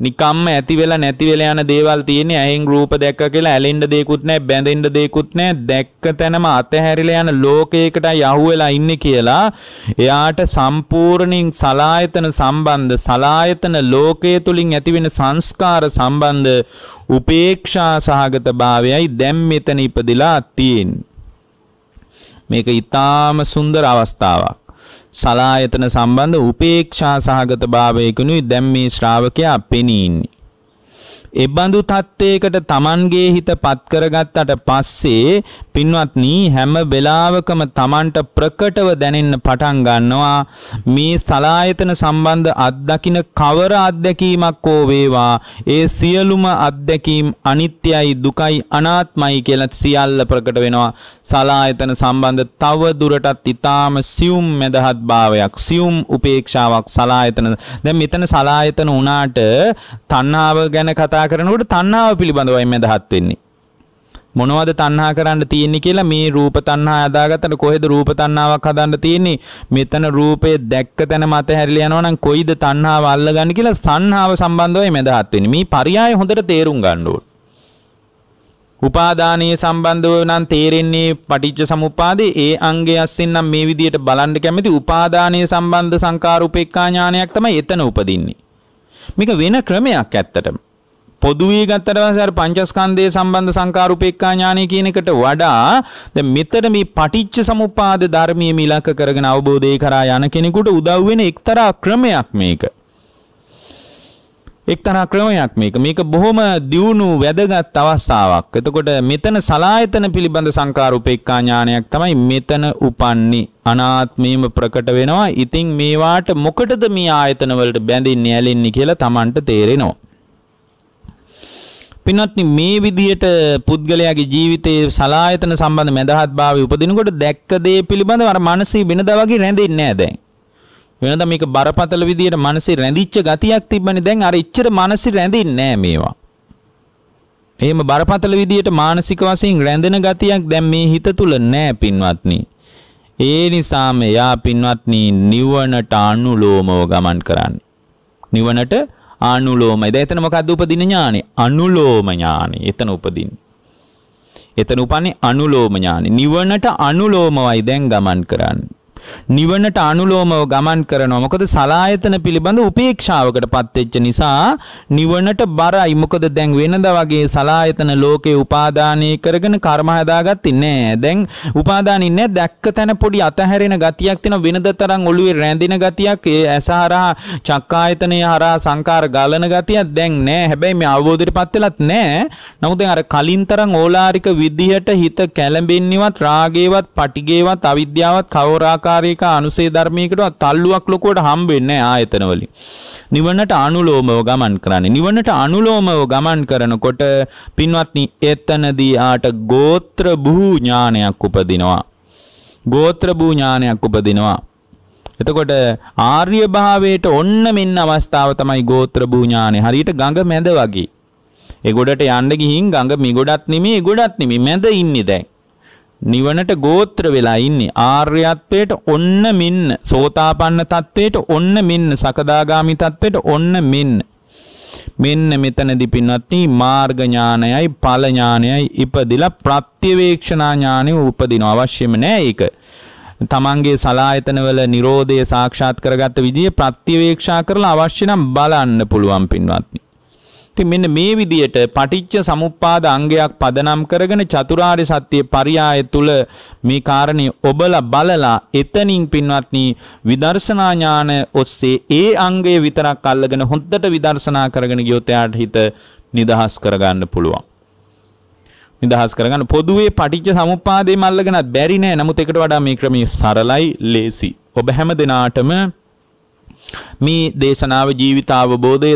නිකම්ම ඇති වෙලා නැති වෙලා යන දේවල් තියෙන්නේ ඇහෙන් රූප දැක්ක කියලා ඇලෙන්න දෙයක්වත් නැහැ බැඳෙන්න දෙයක්වත් නැහැ දැක්ක තැනම අතහැරිලා යන ලෝකයකට යහු වෙලා ඉන්නේ කියලා එයාට සම්පූර්ණින් සලායතන සම්බන්ධ සලායතන ලෝකයේ තුලින් ඇතිවෙන සංස්කාර සම්බන්ධ උපේක්ෂා සහගත භාවයයි දැන් මෙතන ඉපදිලා තියෙන්නේ මේක ඊටාම සුන්දර අවස්ථාවක් සලායතන සම්බන්ධ උපේක්ෂා සහගත භාවයකිනුයි දැන් මේ ශ්‍රාවකයා පෙනී ඉන්නේ. එබඳු තත්ත්වයකට Tamanගේ හිත පත් කරගත්තට පස්සේ පින්වත්නි හැම වෙලාවකම Tamanට ප්‍රකටව දැනෙන්න පටන් ගන්නවා මේ සලායතන සම්බන්ධ අත්දකින කවර අත්දැකීමක් හෝ වේවා ඒ සියලුම අත්දැකීම් අනිත්‍යයි දුකයි අනාත්මයි කියලා සියල්ල ප්‍රකට වෙනවා සලායතන සම්බන්ධ තව දුරටත් ඊටාම සියුම් මෙදහත් භාවයක් සියුම් උපේක්ෂාවක් සලායතන දැන් මෙතන සලායතන උනාට තණ්හාව ගැන කතා කරනකොට තණ්හාව පිළිබඳවයි මෙදහත් වෙන්නේ මොනවද තණ්හා කරන්න තියෙන්නේ කියලා මේ රූප තණ්හා හදාගත්තට කොහෙද රූප තණ්හාවක් හදන්න තියෙන්නේ මෙතන රූපේ දැක්ක තැන මත හැරිලා යනවා නම් කොයිද තණ්හාව අල්ලගන්නේ කියලා සංහාව සම්බන්ධවයි මෙදහත් වෙන්නේ මේ පරයය හොඳට තේරුම් ගන්න ඕන උපාදානයේ සම්බන්ධව නම් තේරෙන්නේ පටිච්ච සමුප්පාදේ ඒ අංගය අස්සින් නම් මේ විදියට බලන්න කැමති උපාදානයේ සම්බන්ධ සංකාර උපේක්ඛා ඥානයක් තමයි එතන උපදින්නේ මේක වෙන ක්‍රමයක් ඇත්තටම පොදු වී ගත්තට පස්සේ අර පංචස්කන්ධයේ සම්බන්ධ සංකාරුපේක්ඛා ඥානය කියන එකට වඩා දැන් මෙතන මේ පටිච්ච සමුප්පාද ධර්මයේ මිලක කරගෙන අවබෝධය කරා යන කෙනෙකුට උදව් වෙන එක්තරා ක්‍රමයක් මේක. එක්තරා ක්‍රමයක් මේක. මේක බොහොම දියුණු වැදගත් අවස්ථාවක්. එතකොට මෙතන සලායතන පිළිබඳ සංකාර උපේක්ඛා ඥානයක් තමයි මෙතන උපන්නේ. අනාත්මීයම ප්‍රකට වෙනවා. ඉතින් මේවාට මොකටද මේ ආයතන වලට බැඳින්නේ ඇලෙන්නේ කියලා Tamanට තේරෙනවා. පින්වත්නි මේ විදියට පුද්ගලයාගේ ජීවිතයේ සලායතන සම්බන්ධ මැදහත්භාවය උපදිනකොට දැක්ක දේ පිළිබඳව අර මානසික වෙනදා වගේ රැඳෙන්නේ නැහැ දැන්. වෙනදා මේක බරපතල විදියට මානසික රැඳිච්ච ගතියක් තිබ්බනේ දැන් අර ඉච්චර මානසික රැඳෙන්නේ නැහැ මේවා. එහෙම බරපතල විදියට මානසික වශයෙන් රැඳෙන ගතියක් දැන් මේ හිත තුල නැහැ පින්වත්නි. ඒ නිසාම යා පින්වත්නි නිවනට අනුලෝමව ගමන් කරන්නේ. නිවනට අනුලෝමයි. දැන් එතන මොකද්ද උපදින ඥානෙ? අනුලෝම ඥානෙ. එතන උපදින. එතන උපන්නේ අනුලෝම ඥානෙ. නිවනට අනුලෝමවයි දැන් ගමන් කරන්නේ. නිවනට අනුලෝමව ගමන් කරනවා. මොකද සලායතන පිළිබඳ උපේක්ෂාවකට පත්වෙච්ච නිසා නිවනට බරයි. මොකද දැන් වෙනද වගේ සලායතන ලෝකේ උපාදානය කරගෙන කර්ම හදාගත්තේ නෑ. දැන් උපාදානින් නෑ දැක්ක තැන පොඩි අතහැරෙන ගතියක් තියෙන වෙනද තරම් ඔළුවේ රැඳෙන ගතියක් ඒ ඇස හරහා චක්කායතනය හරහා සංකාර ගලන ගතියක් දැන් නෑ. හැබැයි මේ අවබෝධයටපත් වෙලත් නෑ. නමුත් දැන් අර කලින් තරම් ඕලාරික විදිහට හිත කැළඹෙන්නේවත් රාගේවත් පටිගේවත් අවිද්‍යාවත් කවරාකා ශූන්‍යතාවයක අනුසේ ධර්මයකටවත් තල්ලුවක් ලොකුවට හම්බ වෙන්නේ නැහැ ආයතන වලින්. නිවනට අනුලෝමව ගමන් කරන්නේ. නිවනට අනුලෝමව ගමන් කරනකොට පින්වත්නි එතනදී ආට ගෝත්‍ර භූ ඥානයක් උපදිනවා. ගෝත්‍ර භූ ඥානයක් උපදිනවා. එතකොට ආර්ය භාවයට ඔන්න මෙන්න අවස්ථාව තමයි ගෝත්‍ර භූ ඥානෙ. හරියට ගඟ මැද වගේ. ඒ ගොඩට යන්න ගිහින් ගඟ මිගොඩත් නෙමෙයි ගොඩත් නෙමෙයි මැද ඉන්නේ දැන්. නිවනට ගෝත්‍ර වෙලා ඉන්නේ ආර්යත්වයට ඔන්න මෙන්න සෝතාපන්න තත්වයට ඔන්න මෙන්න සකදාගාමි තත්වයට ඔන්න මෙන්න මෙන්න මෙතනදී පින්වත්නි මාර්ග ඥානයයි ඵල ඥානයයි ඉපදිලා ප්‍රත්‍යවේක්ෂණා ඥානෙ උපදින අවශ්‍යම නෑ ඒක තමන්ගේ සලායතනවල නිරෝධය සාක්ෂාත් කරගත්ත විදිය ප්‍රත්‍යවේක්ෂා කරලා අවශ්‍ය නම් බලන්න පුළුවන් පින්වත්නි ඉතින් මෙන්න මේ විදියට පටිච්ච සමුප්පාද අංගයක් පදනම් කරගෙන චතුරාර්ය සත්‍ය පරියාය තුල මේ කාරණේ ඔබලා බලලා එතනින් පින්වත්නි විදර්ශනා ඥාන ඔස්සේ ඒ අංගය විතරක් අල්ලගෙන හොඳට විදර්ශනා කරගෙන ගියොත් එයාට හිත නිදහස් කරගන්න පුළුවන්. නිදහස් කරගන්න පොදුවේ පටිච්ච සමුප්පාදේ මල්ලගෙනත් බැරි නෑ නමුත් එකට වඩා මේ ක්‍රමයේ සරලයි ලේසි ඔබ හැම දිනාටම මේ දේශනාව ජීවිතාවබෝධය